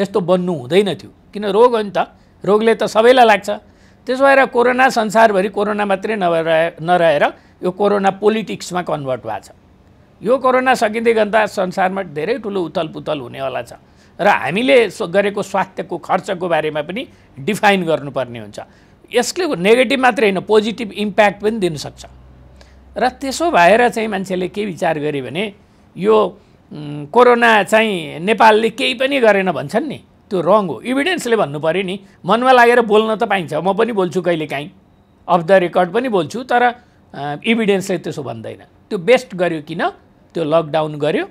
यस्तो बन्नु हुँदैन थियो किन रोग हो नि त रोगले त सबैलाई लाग्छ त्यसो भएर कोरोना संसारभरि कोरोना मात्रै नभएर नरहेर यो कोरोना पोलिटिक्समा कन्भर्ट भएको छ यो कोरोना सकिँदै गर्दा संसारमा धेरै ठुलो उथलपुथल हुनेवाला छ र हामीले गरेको स्वास्थ्यको खर्चको बारेमा पनि डिफाइन गर्नुपर्ने हुन्छ यसले नेगेटिभ मात्रै होइन पोजिटिभ इम्प्याक्ट पनि दिनसक्छ र त्यसो भएर चाहिँ मान्छेले के विचार गर्यो भने यो कोरोना चाहिँ नेपालले केही पनि गरेन भन्छन् नि त्यो रङ हो इभिडेन्सले भन्नु पऱ्यो नि मनमा लागेर बोल्न त पाइन्छ म पनि बोल्छु कहिलेकाहीँ अफ द रेकर्ड पनि बोल्छु तर इभिडेन्सले त्यसो भन्दैन त्यो बेस्ट गर्यो किन त्यो लकडाउन गर्यो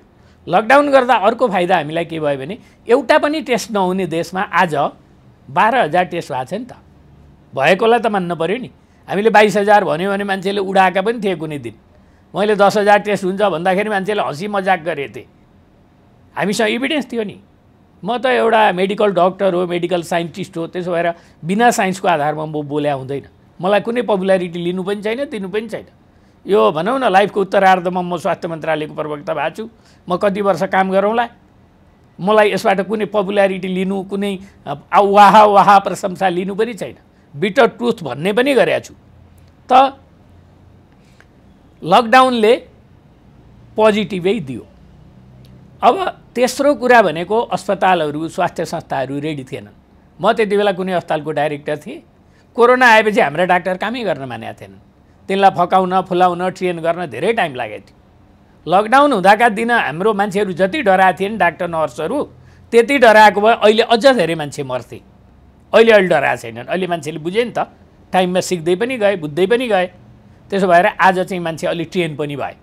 लकडाउन गर्दा अर्को फाइदा हामीलाई के भयो भने एउटा पनि टेस्ट नहुने देशमा आज बाह्र हजार टेस्ट भएको छ नि त भएकोलाई त मान्नु पऱ्यो नि हामीले बाइस हजार भन्यो भने मान्छेले उडाएका पनि थिए कुनै दिन मैले दस हजार टेस्ट हुन्छ भन्दाखेरि मान्छेले हँसी मजाक गरेथे हामीसँग इभिडेन्स थियो नि म त एउटा मेडिकल डक्टर हो मेडिकल साइन्टिस्ट हो त्यसो भएर बिना साइन्सको आधारमा म बोल्या हुँदैन मलाई कुनै पपुलारिटी लिनु पनि छैन दिनु पनि छैन यो भनौँ न लाइफको उत्तरार्धमा म स्वास्थ्य मन्त्रालयको प्रवक्ता भएको छु म कति वर्ष काम गरौँला मलाई यसबाट कुनै पपुल्यारिटी लिनु कुनै वाह वाह प्रशंसा लिनु पनि छैन बिटर ट्रुथ भन्ने पनि गरेका छु त लकडाउनले पोजिटिभै दियो अब तेस्रो कुरा भनेको अस्पतालहरू स्वास्थ्य संस्थाहरू रेडी थिएनन् म त्यति बेला कुनै अस्पतालको डाइरेक्टर थिएँ कोरोना आएपछि हाम्रा डाक्टर कामै गर्न मानेका थिएनन् तिनलाई फकाउन फुलाउन ट्रेन गर्न धेरै टाइम लागेको थियो लकडाउन हुँदाका दिन हाम्रो मान्छेहरू जति डराएको थिए नि डाक्टर नर्सहरू त्यति डराएको भए अहिले अझ धेरै मान्छे मर्थे अहिले अहिले डराएको छैनन् अहिले मान्छेले बुझे नि त टाइममा सिक्दै पनि गए बुझ्दै पनि गए त्यसो भएर आज चाहिँ मान्छे अलि ट्रेन पनि भए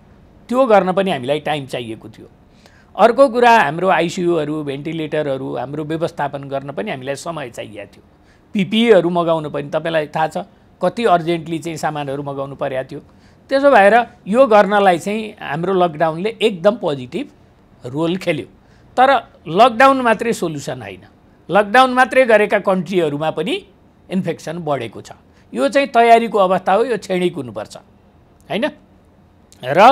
त्यो गर्न पनि हामीलाई टाइम चाहिएको थियो अर्को कुरा हाम्रो आइसियुहरू भेन्टिलेटरहरू हाम्रो व्यवस्थापन गर्न पनि हामीलाई समय चाहिएको थियो पिपिईहरू मगाउनु पनि तपाईँलाई थाहा छ कति अर्जेन्टली चाहिँ सामानहरू मगाउनु परेको थियो त्यसो भएर यो गर्नलाई चाहिँ हाम्रो लकडाउनले एकदम पोजिटिभ रोल खेल्यो तर लकडाउन मात्रै सोल्युसन होइन लकडाउन मात्रै गरेका कन्ट्रीहरूमा पनि इन्फेक्सन बढेको छ यो चाहिँ तयारीको अवस्था हो यो क्षणिक हुनुपर्छ होइन र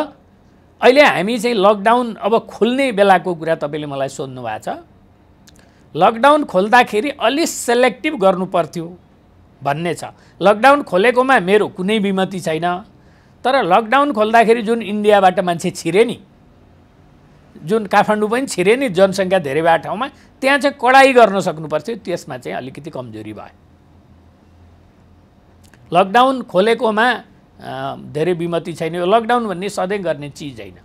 अहिले हामी चाहिँ लकडाउन अब खोल्ने बेलाको कुरा तपाईँले मलाई सोध्नु भएको छ लकडाउन खोल्दाखेरि अलि सेलेक्टिभ गर्नु पर्थ्यो भन्ने छ लकडाउन खोलेकोमा मेरो कुनै बिमति छैन तर लकडाउन खोल्दाखेरि जुन इन्डियाबाट मान्छे छिरे नि जुन काठमाडौँ पनि छिरे नि जनसङ्ख्या धेरै भएको ठाउँमा त्यहाँ चाहिँ कडाइ गर्न सक्नुपर्छ त्यसमा चाहिँ अलिकति कमजोरी भयो लकडाउन खोलेकोमा धेरै विमति छैन यो लकडाउन भन्ने सधैँ गर्ने चिज होइन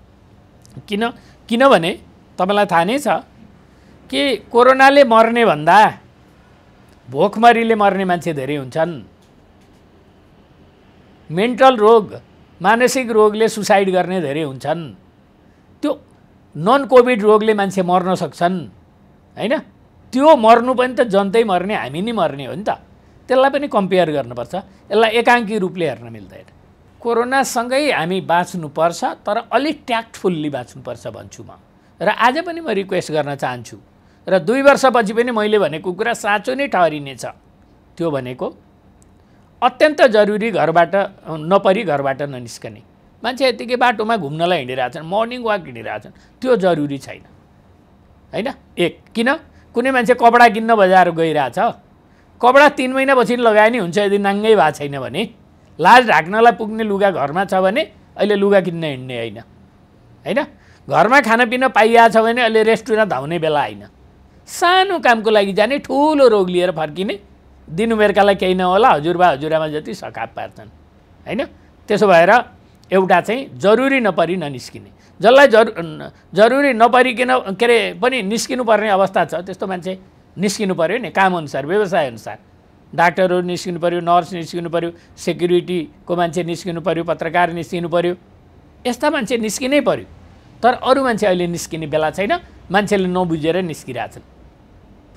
किन किनभने तपाईँलाई थाहा नै छ कि कोरोनाले मर्ने भन्दा भोकमरीले मर्ने मान्छे धेरै हुन्छन् मेन्टल रोग मानसिक रोगले सुसाइड गर्ने धेरै हुन्छन् त्यो नन कोभिड रोगले मान्छे मर्न सक्छन् होइन त्यो मर्नु पनि त जनतै मर्ने हामी नै मर्ने हो नि त त्यसलाई पनि कम्पेयर गर्नुपर्छ यसलाई एकाङ्की रूपले हेर्न मिल्दैन कोरोनासँगै हामी बाँच्नुपर्छ तर अलिक ट्याक्टफुल्ली बाँच्नुपर्छ भन्छु म र आज पनि म रिक्वेस्ट गर्न चाहन्छु र दुई वर्षपछि पनि मैले भनेको कुरा साँचो नै ठहरिनेछ त्यो भनेको अत्यन्त जरुरी घरबाट नपरी घरबाट ननिस्कने मान्छे यत्तिकै बाटोमा घुम्नलाई हिँडिरहेछन् मर्निङ वाक हिँडिरहेछन् त्यो जरुरी छैन होइन एक किन कुनै मान्छे कपडा किन्न बजार गइरहेछ कपडा तिन महिनापछि लगाए नि हुन्छ यदि नाङ्गै भएको छैन भने लाज ढाक्नलाई पुग्ने लुगा घरमा छ भने अहिले लुगा किन्न हिँड्ने होइन होइन घरमा खानापिना पाइया छ भने अहिले रेस्टुरेन्ट धाउने बेला होइन सानो कामको लागि जाने ठुलो रोग लिएर फर्किने दिन उमेरकालाई केही नहोला हजुरबा हजुरआमा जति सकाप पार्छन् होइन त्यसो भएर एउटा चाहिँ जरुरी नपरी ननिस्किने जसलाई जरु जरुरी नपरिकन के अरे पनि निस्किनुपर्ने अवस्था छ त्यस्तो मान्छे निस्किनु पऱ्यो नि कामअनुसार व्यवसायअनुसार डाक्टरहरू निस्किनु पऱ्यो नर्स निस्किनु पऱ्यो सेक्युरिटीको मान्छे निस्किनु पऱ्यो पत्रकार निस्किनु पऱ्यो यस्ता मान्छे निस्किनै पऱ्यो तर अरू मान्छे अहिले निस्किने बेला छैन मान्छेले नबुझेर निस्किरहेछन्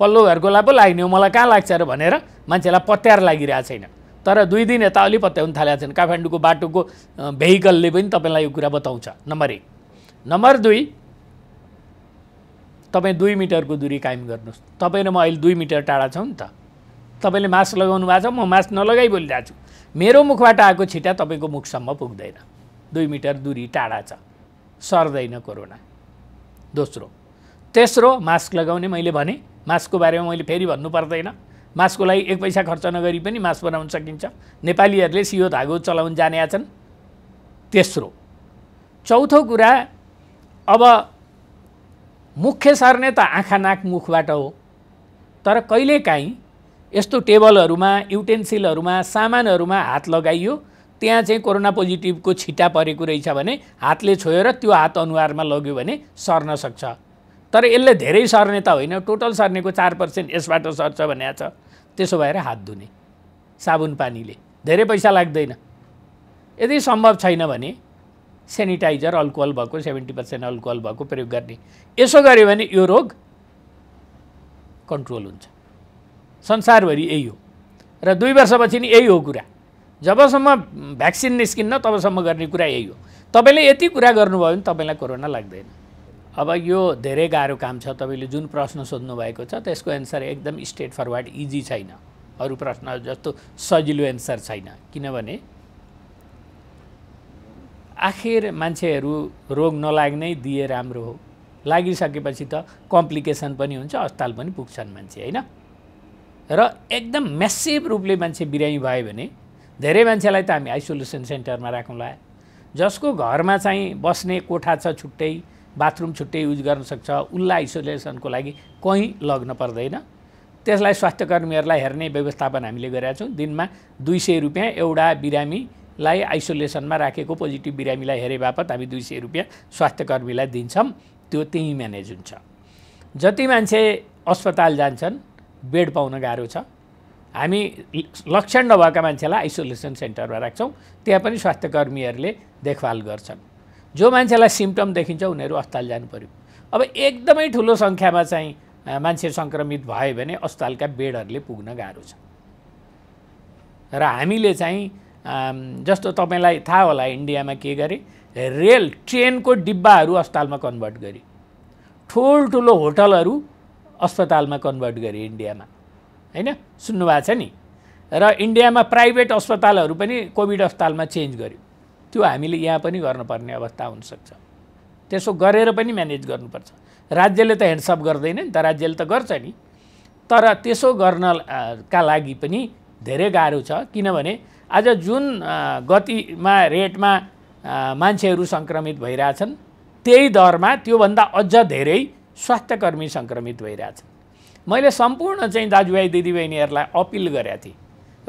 पल्लो घरकोलाई पो लाग्ने हो मलाई कहाँ लाग्छ र भनेर मान्छेलाई पत्याएर लागिरहेको छैन तर दुई दिन यता अलि पत्याउनु थालेको छैन काठमाडौँको बाटोको भेहिकलले पनि तपाईँलाई यो कुरा बताउँछ नम्बर एक नम्बर दुई तपाईँ दुई मिटरको दुरी कायम गर्नुहोस् तपाईँ र म अहिले दुई मिटर टाढा छौँ नि त तपाईँले मास्क लगाउनु भएको छ म मास्क नलगाइ बोलिरहेको छु मेरो मुखबाट आएको छिटा तपाईँको मुखसम्म पुग्दैन दुई मिटर दुरी टाढा छ सर्दैन कोरोना दोस्रो तेस्रो मास्क लगाउने मैले भने मासको बारेमा मैले फेरि भन्नु पर्दैन मासको लागि एक पैसा खर्च नगरी पनि मास बनाउन सकिन्छ नेपालीहरूले सियो धागो चलाउन जाने छन् तेस्रो चौथो कुरा अब मुख्य सर्ने त आँखा नाक मुखबाट हो तर कहिलेकाहीँ यस्तो टेबलहरूमा युटेन्सिलहरूमा सामानहरूमा हात लगाइयो त्यहाँ चाहिँ कोरोना पोजिटिभको छिटा परेको रहेछ भने हातले छोएर त्यो हात अनुहारमा लग्यो भने सर्न सक्छ तर यसले धेरै सर्ने त होइन टोटल सर्नेको चार पर्सेन्ट यसबाट सर्छ भने छ त्यसो भएर हात धुने साबुन पानीले धेरै पैसा लाग्दैन यदि सम्भव छैन भने सेनिटाइजर अल्कोहल भएको सेभेन्टी पर्सेन्ट अल्कोहल भएको प्रयोग गर्ने यसो गऱ्यो भने यो रोग कन्ट्रोल हुन्छ संसारभरि यही हो र दुई वर्षपछि नि यही हो कुरा जबसम्म भ्याक्सिन निस्किन्न तबसम्म गर्ने कुरा यही हो तपाईँले यति कुरा गर्नुभयो भने तपाईँलाई कोरोना लाग्दैन अब यो धेरै गाह्रो काम छ तपाईँले जुन प्रश्न सोध्नु भएको छ त्यसको एन्सर एकदम स्ट्रेट फरवर्ड इजी छैन अरू प्रश्न जस्तो सजिलो एन्सर छैन किनभने आखिर मान्छेहरू रोग नलाग्नै दिए राम्रो हो लागिसकेपछि त कम्प्लिकेसन पनि हुन्छ अस्पताल पनि पुग्छन् मान्छे होइन र एकदम मेसिभ रूपले मान्छे बिरामी भयो भने धेरै मान्छेलाई त हामी आइसोलेसन सेन्टरमा राखौँला जसको घरमा चाहिँ बस्ने कोठा छ छुट्टै बाथरुम छुट्टै युज गर्न सक्छ उसलाई आइसोलेसनको लागि कहीँ लग्न पर्दैन त्यसलाई स्वास्थ्यकर्मीहरूलाई हेर्ने व्यवस्थापन हामीले गरेका छौँ दिनमा दुई सय रुपियाँ एउटा बिरामीलाई आइसोलेसनमा राखेको पोजिटिभ बिरामीलाई हेरे बापत हामी दुई सय रुपियाँ स्वास्थ्यकर्मीलाई दिन्छौँ त्यो त्यहीँ म्यानेज हुन्छ जति मान्छे अस्पताल जान्छन् बेड पाउन गाह्रो छ हामी लक्षण नभएका मान्छेलाई आइसोलेसन सेन्टरमा राख्छौँ त्यहाँ पनि स्वास्थ्यकर्मीहरूले देखभाल गर्छन् जो मान्छेलाई सिम्टम देखिन्छ उनीहरू अस्पताल जानु पऱ्यो अब एकदमै ठुलो सङ्ख्यामा चाहिँ मान्छे सङ्क्रमित भयो भने अस्पतालका बेडहरूले पुग्न गाह्रो छ र हामीले चाहिँ जस्तो तपाईँलाई थाहा होला इन्डियामा के गरे रेल ट्रेनको डिब्बाहरू अस्पतालमा कन्भर्ट गरे ठुल्ठुलो होटलहरू अस्पतालमा कन्भर्ट गरे इन्डियामा होइन सुन्नुभएको छ नि र इन्डियामा प्राइभेट अस्पतालहरू पनि कोभिड अस्पतालमा चेन्ज गर्यो त्यो हामीले यहाँ पनि गर्नुपर्ने अवस्था हुनसक्छ त्यसो गरेर पनि म्यानेज गर्नुपर्छ राज्यले त हेन्डसप गर्दैन नि त राज्यले त गर्छ नि तर त्यसो गर्नका लागि पनि धेरै गाह्रो छ किनभने आज जुन गतिमा रेटमा मान्छेहरू सङ्क्रमित भइरहेछन् त्यही दरमा त्योभन्दा अझ धेरै स्वास्थ्यकर्मी सङ्क्रमित भइरहेछन् मैले सम्पूर्ण चाहिँ दाजुभाइ दिदीबहिनीहरूलाई अपिल गरेका थिएँ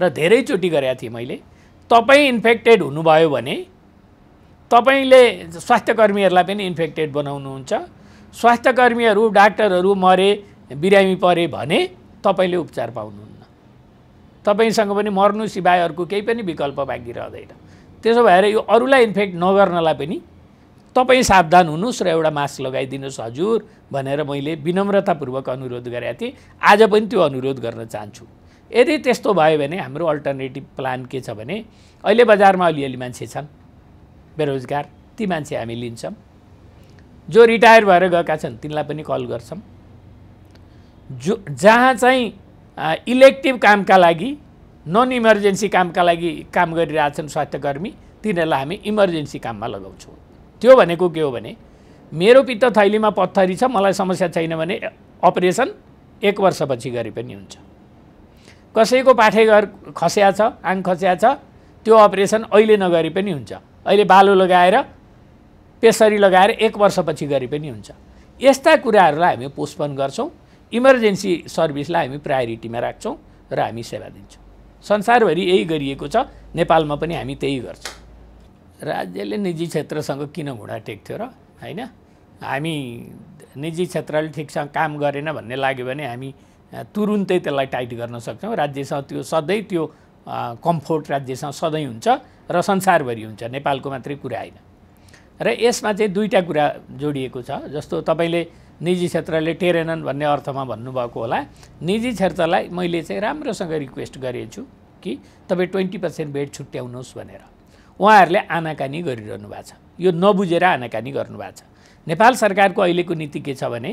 र धेरैचोटि गरेका थिएँ मैले तपाईँ इन्फेक्टेड हुनुभयो भने तपाईँले स्वास्थ्यकर्मीहरूलाई पनि इन्फेक्टेड बनाउनुहुन्छ स्वास्थ्यकर्मीहरू डाक्टरहरू मरे बिरामी परे भने तपाईँले उपचार पाउनुहुन्न तपाईँसँग पनि मर्नु सिवाय अर्को केही पनि विकल्प बाँकी रहँदैन त्यसो भएर यो अरूलाई इन्फेक्ट नगर्नलाई पनि तपाईँ सावधान हुनुहोस् र एउटा मास्क लगाइदिनुहोस् हजुर भनेर मैले विनम्रतापूर्वक अनुरोध गरेका थिएँ आज पनि त्यो अनुरोध गर्न चाहन्छु यदि त्यस्तो भयो भने हाम्रो अल्टरनेटिभ प्लान के छ भने अहिले बजारमा अलिअलि मान्छे छन् बेरोजगार ती मान्छे हामी लिन्छौँ जो रिटायर भएर गएका छन् तिनलाई पनि कल गर्छौँ जो जहाँ चाहिँ इलेक्टिभ कामका लागि नन इमर्जेन्सी कामका लागि काम गरिरहेछन् स्वास्थ्यकर्मी तिनीहरूलाई हामी इमर्जेन्सी काममा लगाउँछौँ त्यो भनेको के हो भने मेरो पित्त थैलीमा पत्थरी छ मलाई समस्या छैन भने अपरेसन एक वर्षपछि गरे पनि हुन्छ कसैको पाठेघर खस्या छ आङ खस्या छ त्यो अपरेसन अहिले नगरे पनि हुन्छ अहिले बालो लगाएर पेसरी लगाएर एक वर्षपछि गरे पनि हुन्छ यस्ता कुराहरूलाई हामी पोस्टपोन गर्छौँ इमर्जेन्सी सर्भिसलाई हामी प्रायोरिटीमा राख्छौँ र हामी सेवा दिन्छौँ संसारभरि यही गरिएको छ नेपालमा पनि हामी त्यही गर्छौँ राज्यले निजी क्षेत्रसँग किन घुँडा टेक्थ्यो र होइन हामी निजी क्षेत्रले ठिकसँग काम गरेन भन्ने लाग्यो भने हामी तुरुन्तै त्यसलाई टाइट गर्न सक्छौँ राज्यसँग त्यो सधैँ त्यो कम्फोर्ट राज्यसँग सधैँ हुन्छ र संसारभरि हुन्छ नेपालको मात्रै कुरा होइन र यसमा चाहिँ दुईवटा कुरा जोडिएको छ जस्तो तपाईँले निजी क्षेत्रले टेरेनन् भन्ने अर्थमा भन्नुभएको होला निजी क्षेत्रलाई मैले चाहिँ राम्रोसँग रिक्वेस्ट गरेछु कि तपाईँ ट्वेन्टी पर्सेन्ट बेड छुट्याउनुहोस् भनेर उहाँहरूले आनाकानी गरिरहनु भएको छ यो नबुझेर आनाकानी गर्नुभएको छ नेपाल सरकारको अहिलेको नीति के छ भने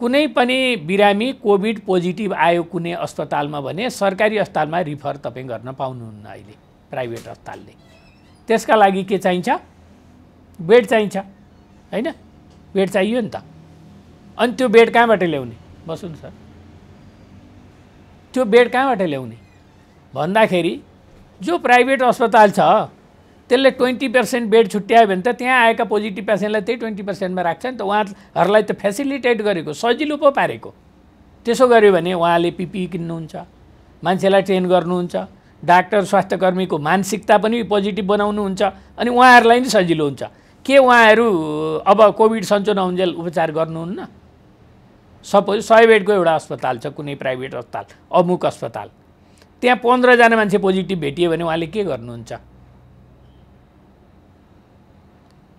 कुनै पनि बिरामी कोभिड पोजिटिभ आयो कुनै अस्पतालमा भने सरकारी अस्पतालमा रिफर तपाईँ गर्न पाउनुहुन्न अहिले प्राइभेट अस्पतालले त्यसका लागि के चाहिन्छ बेड चाहिन्छ होइन बेड चाहियो नि त अनि त्यो बेड कहाँबाट ल्याउने बस्नु सर त्यो बेड कहाँबाट ल्याउने भन्दाखेरि जो प्राइभेट अस्पताल छ त्यसले ट्वेन्टी पर्सेन्ट बेड छुट्यायो भने त त्यहाँ आएका पोजिटिभ पेसेन्टलाई त्यही ट्वेन्टी पर्सेन्टमा राख्छ नि त उहाँहरूलाई त फेसिलिटेट गरेको सजिलो पो पारेको त्यसो गर्यो भने उहाँले पिपी किन्नुहुन्छ मान्छेलाई ट्रेन गर्नुहुन्छ डाक्टर स्वास्थ्यकर्मीको मानसिकता पनि पोजिटिभ बनाउनुहुन्छ अनि उहाँहरूलाई नि सजिलो हुन्छ के उहाँहरू अब कोभिड सन्चो नहुन्जेल उपचार गर्नुहुन्न सपोज सय बेडको एउटा अस्पताल छ कुनै प्राइभेट अस्पताल अमुक अस्पताल त्यहाँ पन्ध्रजना मान्छे पोजिटिभ भेटियो भने उहाँले के गर्नुहुन्छ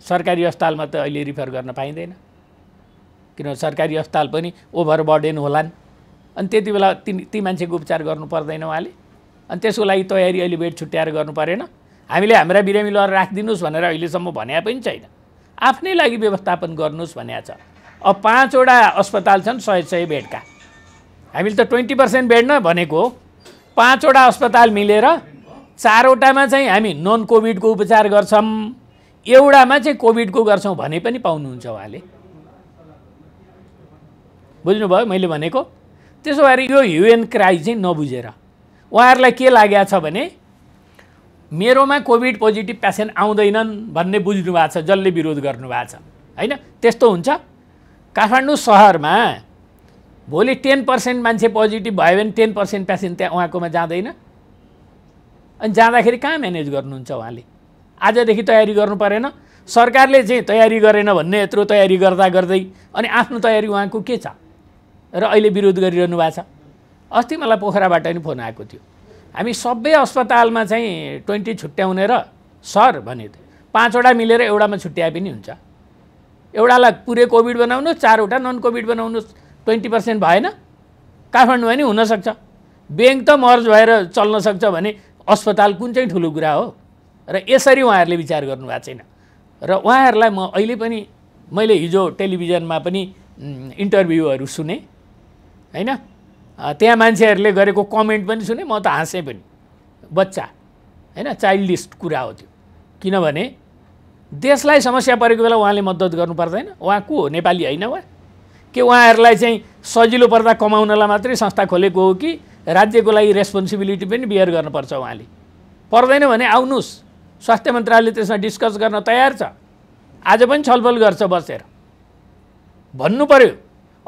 सरकारी अस्पतालमा त अहिले रिफर गर्न पाइँदैन किन सरकारी अस्पताल पनि ओभर ओभरबर्डन होलान् अनि त्यति बेला ती ती मान्छेको उपचार गर्नु पर्दैन उहाँले अनि त्यसको लागि तयारी अहिले बेड छुट्याएर गर्नु परेन हामीले हाम्रा बिरामी लगेर राखिदिनुहोस् भनेर अहिलेसम्म भने पनि छैन आफ्नै लागि व्यवस्थापन गर्नुहोस् भनेको छ अब पाँचवटा अस्पताल छन् सय सय बेडका हामीले त ट्वेन्टी पर्सेन्ट बेड न भनेको पाँचवटा अस्पताल मिलेर चारवटामा चाहिँ हामी नन कोभिडको उपचार गर्छौँ एउटामा चाहिँ कोभिडको गर्छौँ भने पनि पाउनुहुन्छ उहाँले बुझ्नुभयो मैले भनेको त्यसो भएर यो ह्युएन क्राई चाहिँ नबुझेर उहाँहरूलाई के लागेको छ भने मेरोमा कोभिड पोजिटिभ पेसेन्ट आउँदैनन् भन्ने बुझ्नु भएको छ जसले विरोध गर्नुभएको छ होइन त्यस्तो हुन्छ काठमाडौँ सहरमा भोलि टेन पर्सेन्ट मान्छे पोजिटिभ भयो भने टेन पर्सेन्ट पेसेन्ट त्यहाँ उहाँकोमा जाँदैन अनि जाँदाखेरि कहाँ म्यानेज गर्नुहुन्छ उहाँले आजदेखि तयारी गर्नु परेन सरकारले चाहिँ तयारी गरेन भन्ने यत्रो तयारी गर्दा गर्दै अनि आफ्नो तयारी उहाँको के छ र अहिले विरोध गरिरहनु भएको छ अस्ति मलाई पोखराबाट नि फोन आएको थियो हामी सबै अस्पतालमा चाहिँ ट्वेन्टी छुट्याउने र सर भने पाँचवटा मिलेर एउटामा छुट्याए पनि हुन्छ एउटालाई पुरै कोभिड बनाउनुहोस् चारवटा नन कोभिड बनाउनु ट्वेन्टी पर्सेन्ट भएन काठमाडौँमा नि हुनसक्छ ब्याङ्क त मर्ज भएर चल्न सक्छ भने अस्पताल कुन चाहिँ ठुलो कुरा हो र यसरी उहाँहरूले विचार गर्नुभएको छैन र उहाँहरूलाई म अहिले पनि मैले हिजो टेलिभिजनमा पनि इन्टरभ्यूहरू सुने होइन त्यहाँ मान्छेहरूले गरेको कमेन्ट पनि सुने म त हाँसेँ पनि बच्चा होइन चाइल्डिस्ट कुरा हो त्यो किनभने देशलाई समस्या परेको बेला उहाँले मद्दत गर्नु पर्दैन उहाँ को हो नेपाली होइन वा के उहाँहरूलाई चाहिँ सजिलो पर्दा कमाउनलाई मात्रै संस्था खोलेको हो कि राज्यको लागि रेस्पोन्सिबिलिटी पनि बियर गर्नुपर्छ उहाँले पर्दैन भने आउनुहोस् स्वास्थ्य मन्त्रालयले त्यसमा डिस्कस गर्न तयार छ आज पनि छलफल गर्छ बसेर भन्नु पऱ्यो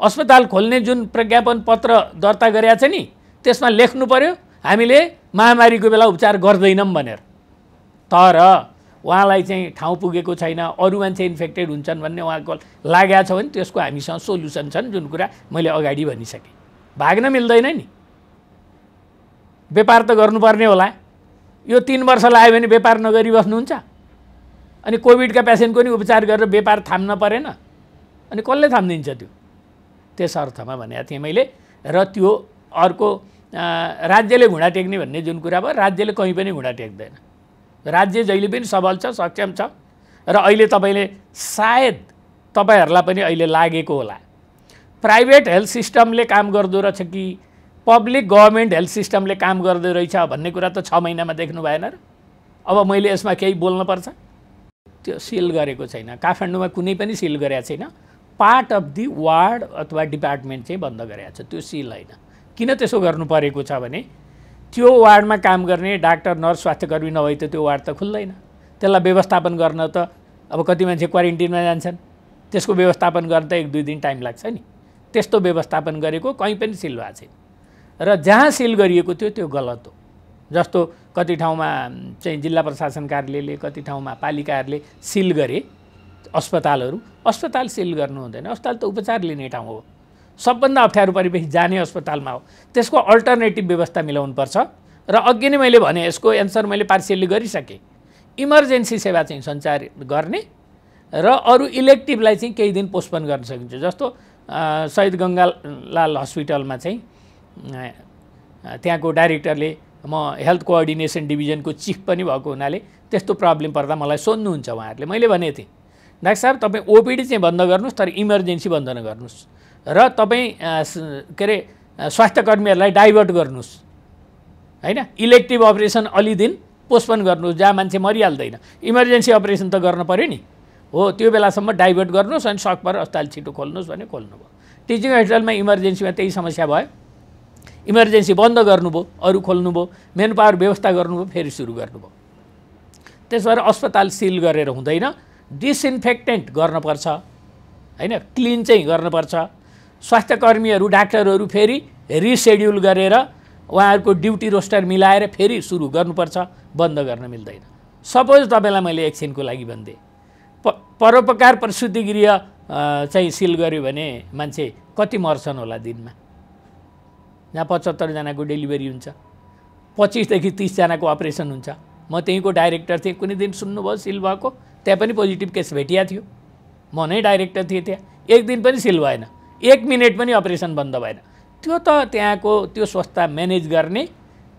अस्पताल खोल्ने जुन प्रज्ञापन पत्र दर्ता गरेका छ नि त्यसमा लेख्नु पऱ्यो हामीले महामारीको बेला उपचार गर्दैनौँ भनेर तर उहाँलाई चाहिँ ठाउँ पुगेको छैन अरू मान्छे इन्फेक्टेड हुन्छन् भन्ने उहाँको लागेको छ भने त्यसको हामीसँग सोल्युसन छन् जुन कुरा मैले अगाडि भनिसकेँ भाग्न मिल्दैन नि व्यापार त गर्नुपर्ने होला यो तिन वर्ष लाग्यो भने व्यापार नगरी बस्नुहुन्छ अनि कोभिडका पेसेन्टको नि उपचार गरेर व्यापार थाम्न परेन अनि कसले थामिदिन्छ त्यो त्यस अर्थमा भनेको थिएँ मैले र त्यो अर्को राज्यले घुँडा टेक्ने भन्ने जुन कुरा भयो राज्यले कहीँ पनि घुँडा टेक्दैन राज्य जहिले पनि सबल छ सक्षम छ र अहिले तपाईँले सायद तपाईँहरूलाई पनि अहिले लागेको होला प्राइभेट हेल्थ सिस्टमले काम गर्दो रहेछ कि पब्लिक गभर्मेन्ट हेल्थ सिस्टमले काम गर्दो रहेछ भन्ने कुरा त छ महिनामा देख्नु भएन र अब मैले यसमा केही बोल्नुपर्छ त्यो सिल गरेको छैन काठमाडौँमा कुनै पनि सिल गरेको छैन पार्ट अफ दि वार्ड अथवा डिपार्टमेन्ट चाहिँ बन्द गरेका छ त्यो सिल होइन किन त्यसो गर्नु परेको छ भने त्यो वार्डमा काम गर्ने डाक्टर नर्स स्वास्थ्यकर्मी नभए त त्यो वार्ड त खुल्दैन त्यसलाई व्यवस्थापन गर्न त अब कति मान्छे क्वारेन्टिनमा जान्छन् त्यसको व्यवस्थापन गर्न त एक दुई दिन टाइम लाग्छ नि त्यस्तो व्यवस्थापन गरेको कहीँ पनि सिल भएको छैन र जहाँ सिल गरिएको थियो त्यो गलत हो जस्तो कति ठाउँमा चाहिँ जिल्ला प्रशासन कार्यालयले कति ठाउँमा पालिकाहरूले सिल गरे अस्पतालहरू अस्पताल सिल गर्नु हुँदैन अस्पताल त उपचार लिने ठाउँ हो सबभन्दा अप्ठ्यारो परिवेश जाने अस्पतालमा हो त्यसको अल्टरनेटिभ व्यवस्था मिलाउनुपर्छ र अघि नै मैले भने यसको एन्सर मैले पार्सियल्ली गरिसकेँ इमर्जेन्सी सेवा चाहिँ सञ्चार गर्ने र अरू इलेक्टिभलाई चाहिँ केही दिन पोस्टपोन गर्न सकिन्छ जस्तो सहिद गङ्गालाल हस्पिटलमा चाहिँ त्यहाँको डाइरेक्टरले म हेल्थ कोअर्डिनेसन डिभिजनको चिफ पनि भएको हुनाले त्यस्तो प्रब्लम पर्दा मलाई सोध्नुहुन्छ उहाँहरूले मैले भनेको थिएँ डाक्टर साहब तपाईँ ओपिडी चाहिँ बन्द गर्नुहोस् तर इमर्जेन्सी बन्द नगर्नुहोस् र तपाईँ के अरे स्वास्थ्यकर्मीहरूलाई डाइभर्ट गर्नुहोस् होइन इलेक्टिभ अपरेसन अलि दिन पोस्टपोन गर्नुहोस् जहाँ मान्छे मरिहाल्दैन इमर्जेन्सी अपरेसन त गर्नु पऱ्यो नि हो त्यो बेलासम्म डाइभर्ट गर्नुहोस् अनि पर अस्पताल छिटो खोल्नुहोस् भने खोल्नु खोल्नुभयो टिचिङ हस्पिटलमा इमर्जेन्सीमा त्यही समस्या भयो इमर्जेन्सी बन्द गर्नुभयो अरू खोल्नुभयो मेन पावर व्यवस्था गर्नुभयो फेरि सुरु गर्नुभयो त्यसो भएर अस्पताल सिल गरेर हुँदैन डिसइन्फेक्टेन्ट गर्नुपर्छ होइन क्लिन चाहिँ गर्नुपर्छ स्वास्थ्य कर्मीहरू डाक्टरहरू फेरि रिसेड्युल गरेर उहाँहरूको ड्युटी रोस्टर मिलाएर फेरि सुरु गर्नुपर्छ बन्द गर्न मिल्दैन सपोज तपाईँलाई मैले एकछिनको लागि भनिदिएँ प परोपकार प्रसुति गृह चाहिँ सिल गऱ्यो भने मान्छे कति मर्छन् होला दिनमा जहाँ पचहत्तरजनाको डेलिभरी हुन्छ पच्चिसदेखि तिसजनाको अपरेसन हुन्छ म त्यहीँको डाइरेक्टर थिएँ कुनै दिन सुन्नुभयो सिल भएको त्यहाँ पनि पोजिटिभ केस भेटिया थियो म नै डाइरेक्टर थिएँ त्यहाँ एक दिन पनि सिल भएन एक मिनट पनि अपरेसन बन्द भएन त्यो त त्यहाँको त्यो स्वास्थ्य म्यानेज गर्ने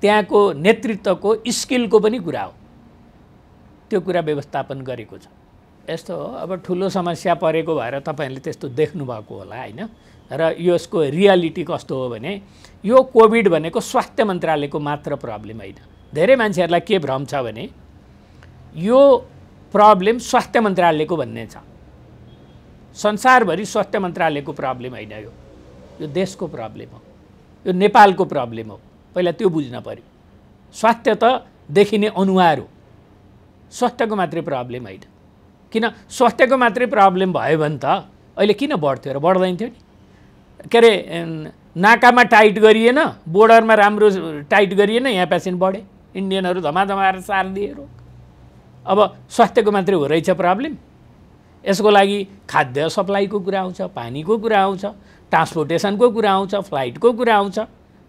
त्यहाँको नेतृत्वको स्किलको पनि कुरा हो त्यो कुरा व्यवस्थापन गरेको छ यस्तो हो अब ठुलो समस्या परेको भएर तपाईँहरूले त्यस्तो देख्नुभएको होला होइन र यसको रियालिटी कस्तो हो भने यो कोभिड भनेको स्वास्थ्य मन्त्रालयको मात्र प्रब्लम होइन धेरै मान्छेहरूलाई के भ्रम छ भने यो प्रब्लम स्वास्थ्य मन्त्रालयको भन्ने छ संसारभरि स्वास्थ्य मन्त्रालयको प्रब्लम होइन यो यो देशको प्रब्लम हो यो नेपालको प्रब्लम हो पहिला त्यो बुझ्न पऱ्यो स्वास्थ्य त देखिने अनुहार हो स्वास्थ्यको मात्रै प्रब्लम होइन किन स्वास्थ्यको मात्रै प्रब्लम भयो भने त अहिले किन बढ्थ्यो र बढ्दैन थियो नि के अरे नाकामा टाइट गरिएन बोर्डरमा राम्रो टाइट गरिएन यहाँ पेसेन्ट बढे इन्डियनहरू धमाधमाएर आएर रोग अब स्वास्थ्यको मात्रै हो रहेछ प्रब्लम यसको लागि खाद्य सप्लाईको कुरा आउँछ पानीको कुरा आउँछ ट्रान्सपोर्टेसनको कुरा आउँछ फ्लाइटको कुरा आउँछ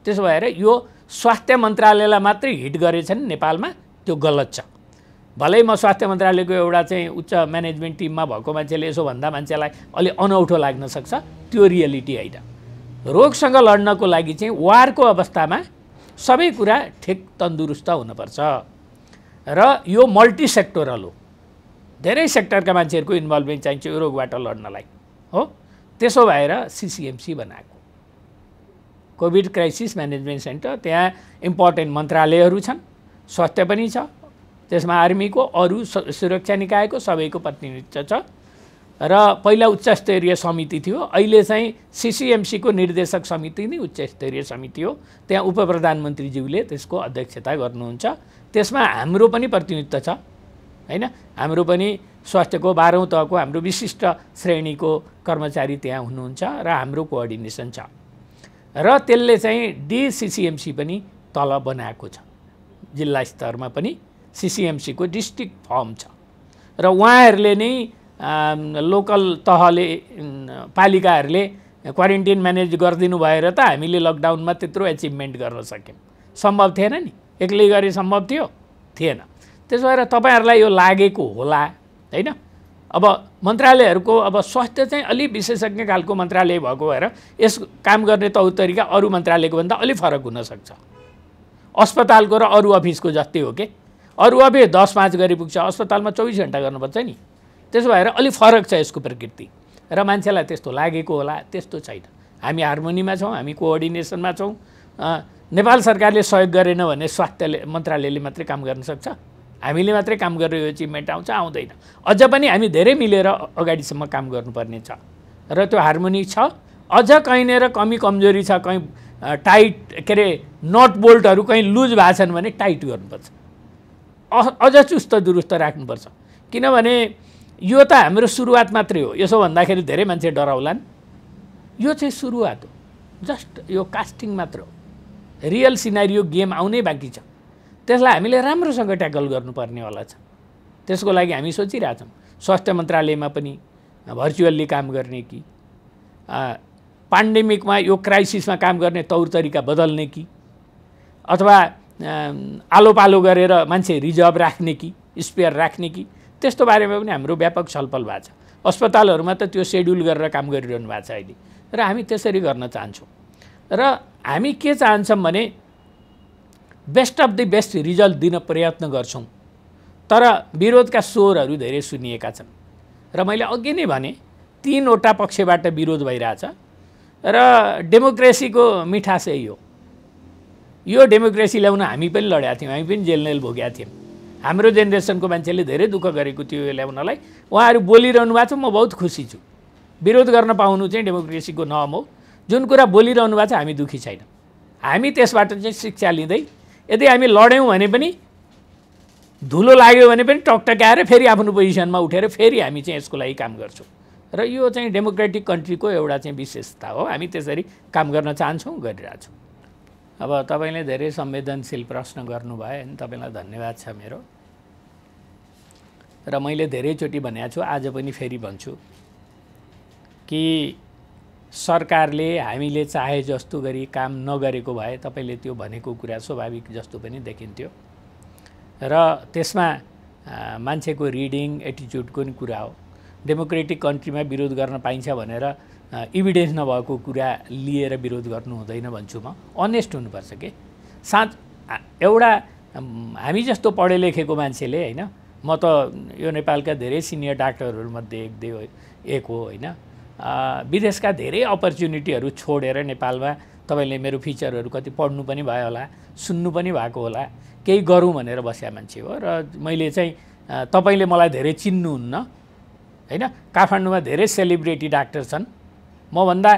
त्यसो भएर यो स्वास्थ्य मन्त्रालयलाई मात्रै हिट गरेछन् नेपालमा त्यो गलत छ भलै म स्वास्थ्य मन्त्रालयको एउटा चाहिँ उच्च म्यानेजमेन्ट टिममा भएको मान्छेले यसो भन्दा मान्छेलाई अलि अनौठो लाग्न सक्छ त्यो रियालिटी होइन रोगसँग लड्नको लागि चाहिँ वारको अवस्थामा सबै कुरा ठिक तन्दुरुस्त हुनुपर्छ र यो मल्टिसेक्टोरल हो धेरै सेक्टरका मान्छेहरूको इन्भल्भमेन्ट चाहिन्छ यो रोगबाट लड्नलाई हो त्यसो भएर सिसिएमसी बनाएको कोभिड क्राइसिस म्यानेजमेन्ट सेन्टर त्यहाँ इम्पोर्टेन्ट मन्त्रालयहरू छन् स्वास्थ्य पनि छ त्यसमा आर्मीको अरू सुरक्षा निकायको सबैको प्रतिनिधित्व छ र पहिला उच्चस्तरीय समिति थियो अहिले चाहिँ सिसिएमसीको निर्देशक समिति नै उच्च स्तरीय समिति हो त्यहाँ उप प्रधानमन्त्रीज्यूले त्यसको अध्यक्षता गर्नुहुन्छ त्यसमा हाम्रो पनि प्रतिनिधित्व छ होइन हाम्रो पनि स्वास्थ्यको बाह्रौँ तहको हाम्रो विशिष्ट श्रेणीको कर्मचारी त्यहाँ हुनुहुन्छ र हाम्रो कोअर्डिनेसन छ र त्यसले चाहिँ डिसिसिएमसी पनि तल बनाएको छ जिल्ला स्तरमा पनि सिसिएमसीको डिस्ट्रिक्ट फर्म छ र उहाँहरूले नै लोकल तहले पालिकाहरूले क्वारेन्टिन म्यानेज गरिदिनु भएर त हामीले लकडाउनमा त्यत्रो एचिभमेन्ट गर्न सक्यौँ सम्भव थिएन नि एक्लै गरी सम्भव थियो थिएन त्यसो भएर तपाईँहरूलाई यो लागेको होला होइन अब मन्त्रालयहरूको अब स्वास्थ्य चाहिँ अलि विशेषज्ञ खालको मन्त्रालय भएको भएर यस काम गर्ने तौर तरिका अरू मन्त्रालयको भन्दा अलिक फरक हुनसक्छ अस्पतालको र अरू अफिसको जस्तै हो कि अरू अफिस दस पाँच गरी पुग्छ अस्पतालमा चौबिस घन्टा गर्नुपर्छ नि त्यसो भएर अलिक फरक छ यसको प्रकृति र मान्छेलाई त्यस्तो लागेको होला त्यस्तो छैन हामी हार्मोनीमा छौँ हामी कोअर्डिनेसनमा छौँ नेपाल सरकारले सहयोग गरेन भने स्वास्थ्य मन्त्रालयले मात्रै काम गर्न सक्छ हामीले मात्रै काम गरेर यो एचिभमेन्ट आउँछ आउँदैन अझ पनि हामी धेरै मिलेर अगाडिसम्म काम गर्नुपर्ने छ र त्यो हार्मोनी छ अझ कहीँनिर कमी कमजोरी छ कहीँ टाइट के अरे नट बोल्टहरू कहीँ लुज भएको छन् भने टाइट गर्नुपर्छ अझ चुस्त दुरुस्त राख्नुपर्छ किनभने यो त हाम्रो सुरुवात मात्रै हो यसो भन्दाखेरि धेरै मान्छे डराउलान् यो चाहिँ सुरुवात हो जस्ट यो कास्टिङ मात्र हो रियल सिनारियो गेम आउनै बाँकी छ त्यसलाई हामीले राम्रोसँग ट्याकल गर्नुपर्नेवाला छ त्यसको लागि हामी सोचिरहेछौँ स्वास्थ्य मन्त्रालयमा पनि भर्चुअल्ली काम गर्ने कि पान्डेमिकमा यो क्राइसिसमा काम गर्ने तौर तरिका बदल्ने कि अथवा आलो पालो गरेर मान्छे रिजर्भ राख्ने कि स्पेयर राख्ने कि त्यस्तो बारेमा पनि हाम्रो व्यापक छलफल भएको छ अस्पतालहरूमा त त्यो सेड्युल गरेर काम गरिरहनु भएको छ अहिले र हामी त्यसरी गर्न चाहन्छौँ र हामी के चाहन्छौँ भने best of the best result दिन प्रयत्न गर्छौँ तर विरोधका स्वरहरू धेरै सुनिएका छन् र मैले अघि नै भने तिनवटा पक्षबाट विरोध भइरहेछ र डेमोक्रेसीको मिठास यही हो यो डेमोक्रेसी ल्याउन हामी पनि लडेका थियौँ हामी पनि जेलनेल भोगेका थियौँ हाम्रो जेनेरेसनको मान्छेले धेरै दुःख गरेको थियो यो ल्याउनलाई उहाँहरू बोलिरहनु भएको छ म बहुत खुसी छु विरोध गर्न पाउनु चाहिँ डेमोक्रेसीको नम हो जुन कुरा बोलिरहनु भएको छ हामी दुःखी छैन हामी त्यसबाट चाहिँ शिक्षा लिँदै यदि हामी लड्यौँ भने पनि धुलो लाग्यो भने पनि टकटकाएर फेरि आफ्नो पोजिसनमा उठेर फेरि हामी चाहिँ यसको लागि काम गर्छौँ र यो चाहिँ डेमोक्रेटिक कन्ट्रीको एउटा चाहिँ विशेषता हो हामी त्यसरी काम गर्न चाहन्छौँ गरिरहेछौँ अब तपाईँले धेरै संवेदनशील प्रश्न गर्नुभयो होइन तपाईँलाई धन्यवाद छ मेरो र मैले धेरैचोटि भनेको छु आज पनि फेरि भन्छु कि सरकारले हामीले चाहे जस्तो गरी काम नगरेको भए तपाईँले त्यो भनेको कुरा स्वाभाविक जस्तो पनि देखिन्थ्यो र त्यसमा मान्छेको रिडिङ एटिच्युडको नि कुरा हो डेमोक्रेटिक कन्ट्रीमा विरोध गर्न पाइन्छ भनेर इभिडेन्स नभएको कुरा लिएर विरोध गर्नु हुँदैन भन्छु म अनेस्ट हुनुपर्छ कि साँच एउटा हामी जस्तो पढे लेखेको मान्छेले होइन म त यो नेपालका धेरै सिनियर डाक्टरहरूमध्ये एक एक हो होइन विदेशका धेरै अपर्च्युनिटीहरू छोडेर नेपालमा तपाईँले मेरो फिचरहरू कति पढ्नु पनि भयो होला सुन्नु पनि भएको होला केही गरौँ भनेर बस्या मान्छे हो र मैले चाहिँ तपाईँले मलाई धेरै चिन्नुहुन्न होइन काठमाडौँमा धेरै सेलिब्रेटी डाक्टर छन् मभन्दा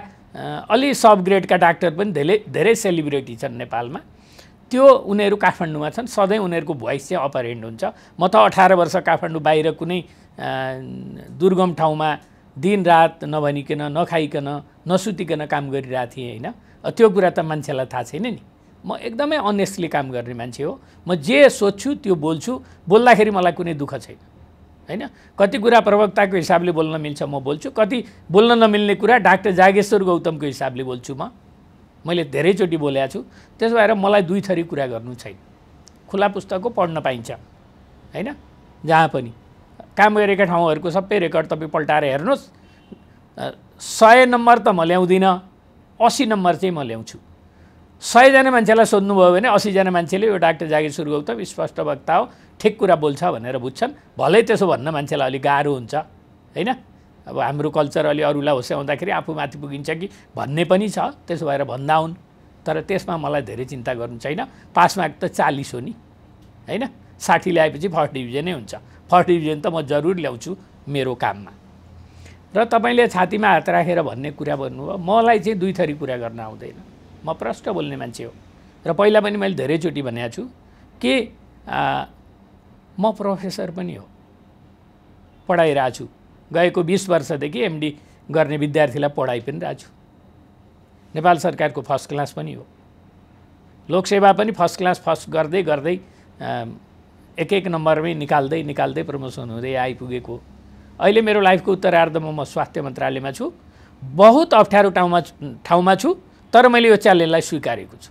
अलि सब ग्रेडका डाक्टर पनि धेरै धेरै सेलिब्रेटी छन् नेपालमा त्यो उनीहरू काठमाडौँमा छन् सधैँ उनीहरूको भोइस चाहिँ अपरेन्ट हुन्छ म त अठार वर्ष काठमाडौँ बाहिर कुनै दुर्गम ठाउँमा दिनरात नभनिकन नखाइकन नसुतिकन काम गरिरहेको थिएँ होइन त्यो कुरा त मान्छेलाई थाहा छैन नि म एकदमै अनेस्टली काम गर्ने मान्छे हो म जे सोध्छु त्यो बोल्छु बोल्दाखेरि मलाई कुनै दुःख छैन होइन कति कुरा प्रवक्ताको हिसाबले बोल्न मिल्छ म बोल्छु कति बोल्न नमिल्ने कुरा डाक्टर जागेश्वर गौतमको हिसाबले बोल्छु म मैले धेरैचोटि बोलेको छु त्यसो भएर मलाई दुई थरी कुरा गर्नु छैन खुला पुस्तकको पढ्न पाइन्छ होइन जहाँ पनि काम गरेका ठाउँहरूको सबै रेकर्ड तपाईँ पल्टाएर हेर्नुहोस् सय नम्बर त म ल्याउँदिनँ असी नम्बर चाहिँ म ल्याउँछु सयजना मान्छेलाई सोध्नुभयो भने असीजना मान्छेले यो डाक्टर जागिर सुरु गौतम स्पष्ट वक्ता हो ठिक कुरा बोल्छ भनेर बुझ्छन् भलै त्यसो भन्न मान्छेलाई अलिक गाह्रो हुन्छ होइन अब हाम्रो कल्चर अलि अरूलाई होस्याउँदाखेरि आफू माथि पुगिन्छ कि भन्ने पनि छ त्यसो भएर भन्दा हुन् तर त्यसमा मलाई धेरै चिन्ता गर्नु छैन पास मार्क त चालिस हो नि होइन साठी ल्याएपछि फर्स्ट डिभिजनै हुन्छ फर्स्ट डिभिजन त म जरुर ल्याउँछु मेरो काममा र तपाईँले छातीमा हात राखेर भन्ने कुरा भन्नुभयो मलाई चाहिँ दुई थरी कुरा गर्न आउँदैन म प्रष्ट बोल्ने मान्छे हो र पहिला पनि मैले धेरैचोटि भनेको छु के म प्रोफेसर पनि हो पढाइरहेको छु गएको बिस वर्षदेखि एमडी गर्ने विद्यार्थीलाई पढाइ पनि रहेको छु नेपाल सरकारको फर्स्ट क्लास पनि हो लोकसेवा पनि फर्स्ट क्लास फर्स्ट गर्दै गर्दै एक एक नम्बरमै निकाल्दै निकाल्दै प्रमोसन हुँदै आइपुगेको अहिले मेरो लाइफको उत्तरार्धमा म स्वास्थ्य मन्त्रालयमा छु बहुत अप्ठ्यारो ठाउँमा ठाउँमा छु तर मैले यो च्यालेन्जलाई स्वीकारेको छु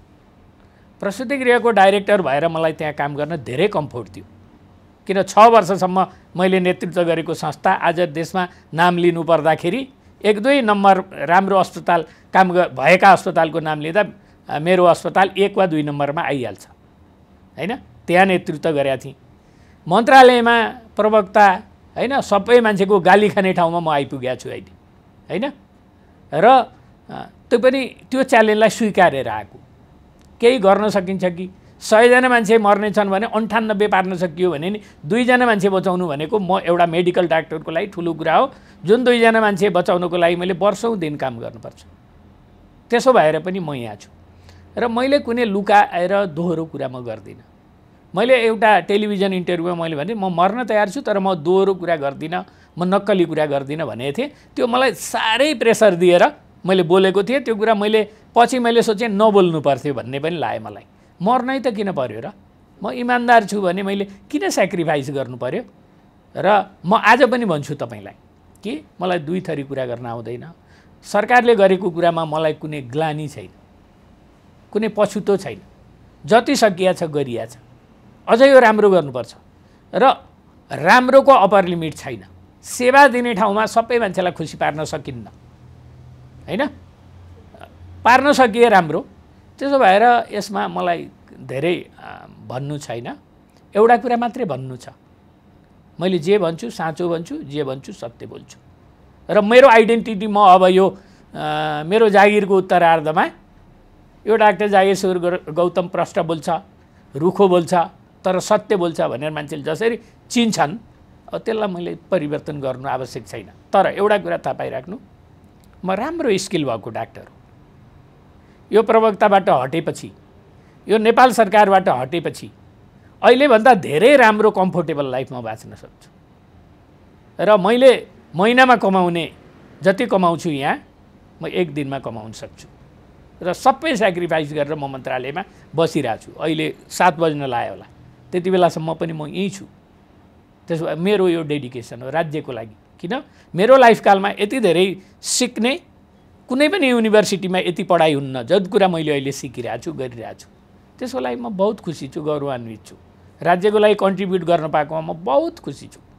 प्रसुति गृहको डाइरेक्टर भएर मलाई त्यहाँ काम गर्न धेरै कम्फोर्ट थियो किन छ वर्षसम्म मैले नेतृत्व गरेको संस्था आज देशमा नाम लिनु पर्दाखेरि एक दुई नम्बर राम्रो अस्पताल काम भएका अस्पतालको नाम लिँदा मेरो अस्पताल एक वा दुई नम्बरमा आइहाल्छ होइन त्यहाँ नेतृत्व गरेका थिएँ मन्त्रालयमा प्रवक्ता होइन सबै मान्छेको गाली खाने ठाउँमा म आइपुगेको छु अहिले होइन र त्यो पनि त्यो च्यालेन्जलाई स्वीकारेर आएको केही गर्न सकिन्छ कि सयजना मान्छे मर्ने छन् भने अन्ठानब्बे पार्न सकियो भने नि दुईजना मान्छे बचाउनु भनेको म एउटा मेडिकल डाक्टरको लागि ठुलो कुरा हो जुन दुईजना मान्छे बचाउनको लागि मैले वर्षौँ दिन काम गर्नुपर्छ त्यसो भएर पनि म यहाँ छु र मैले कुनै लुकाएर दोहोरो कुरा म गर्दिनँ मैले एउटा टेलिभिजन इन्टरभ्यूमा मैले भने म मर्न तयार छु तर म दोहोरो कुरा गर्दिनँ म नक्कली कुरा गर्दिनँ भनेको थिएँ त्यो मलाई साह्रै प्रेसर दिएर मैले बोलेको थिएँ त्यो कुरा मैले पछि मैले सोचेँ नबोल्नु पर्थ्यो भन्ने पनि लाग्यो मलाई मर्नै त किन पर्यो र म इमान्दार छु भने मैले किन सेक्रिफाइस गर्नु पऱ्यो र म आज पनि भन्छु तपाईँलाई कि मलाई दुई थरी कुरा गर्न आउँदैन सरकारले गरेको कुरामा मलाई कुनै ग्लानी छैन कुनै पछुतो छैन जति सकिया छ गरिया छ अझै यो राम्रो गर्नुपर्छ र राम्रोको अप्पर लिमिट छैन सेवा दिने ठाउँमा सबै मान्छेलाई खुसी पार्न सकिन्न होइन पार्न सकिए राम्रो त्यसो भएर यसमा मलाई धेरै भन्नु छैन एउटा कुरा मात्रै भन्नु छ मैले जे भन्छु साँचो भन्छु जे भन्छु सत्य बोल्छु र मेरो आइडेन्टिटी म अब यो आ, मेरो जागिरको उत्तरार्धमा यो डाक्टर जागिर गौतम प्रष्ट बोल्छ रुखो बोल्छ तर सत्य बोल्छ भनेर मान्छेले जसरी चिन्छन् त्यसलाई मैले परिवर्तन गर्नु आवश्यक छैन तर एउटा कुरा थाहा पाइराख्नु म राम्रो स्किल भएको डाक्टर हो यो प्रवक्ताबाट हटेपछि यो नेपाल सरकारबाट हटेपछि अहिलेभन्दा धेरै राम्रो कम्फोर्टेबल लाइफ म बाँच्न सक्छु र मैले महिनामा कमाउने जति कमाउँछु यहाँ म एक दिनमा कमाउन सक्छु र सबै सेक्रिफाइस गरेर म मन्त्रालयमा बसिरहेको छु अहिले सात बज्न लायो होला त्यति बेलासम्म पनि म यहीँ छु त्यसो भए मेरो यो डेडिकेसन हो राज्यको लागि किन मेरो लाइफकालमा यति धेरै सिक्ने कुनै पनि युनिभर्सिटीमा यति पढाइ हुन्न जति कुरा मैले अहिले सिकिरहेको छु गरिरहेको छु त्यसको लागि म बहुत खुसी छु गौरवान्वित छु राज्यको लागि कन्ट्रिब्युट गर्न पाएकोमा म बहुत खुसी छु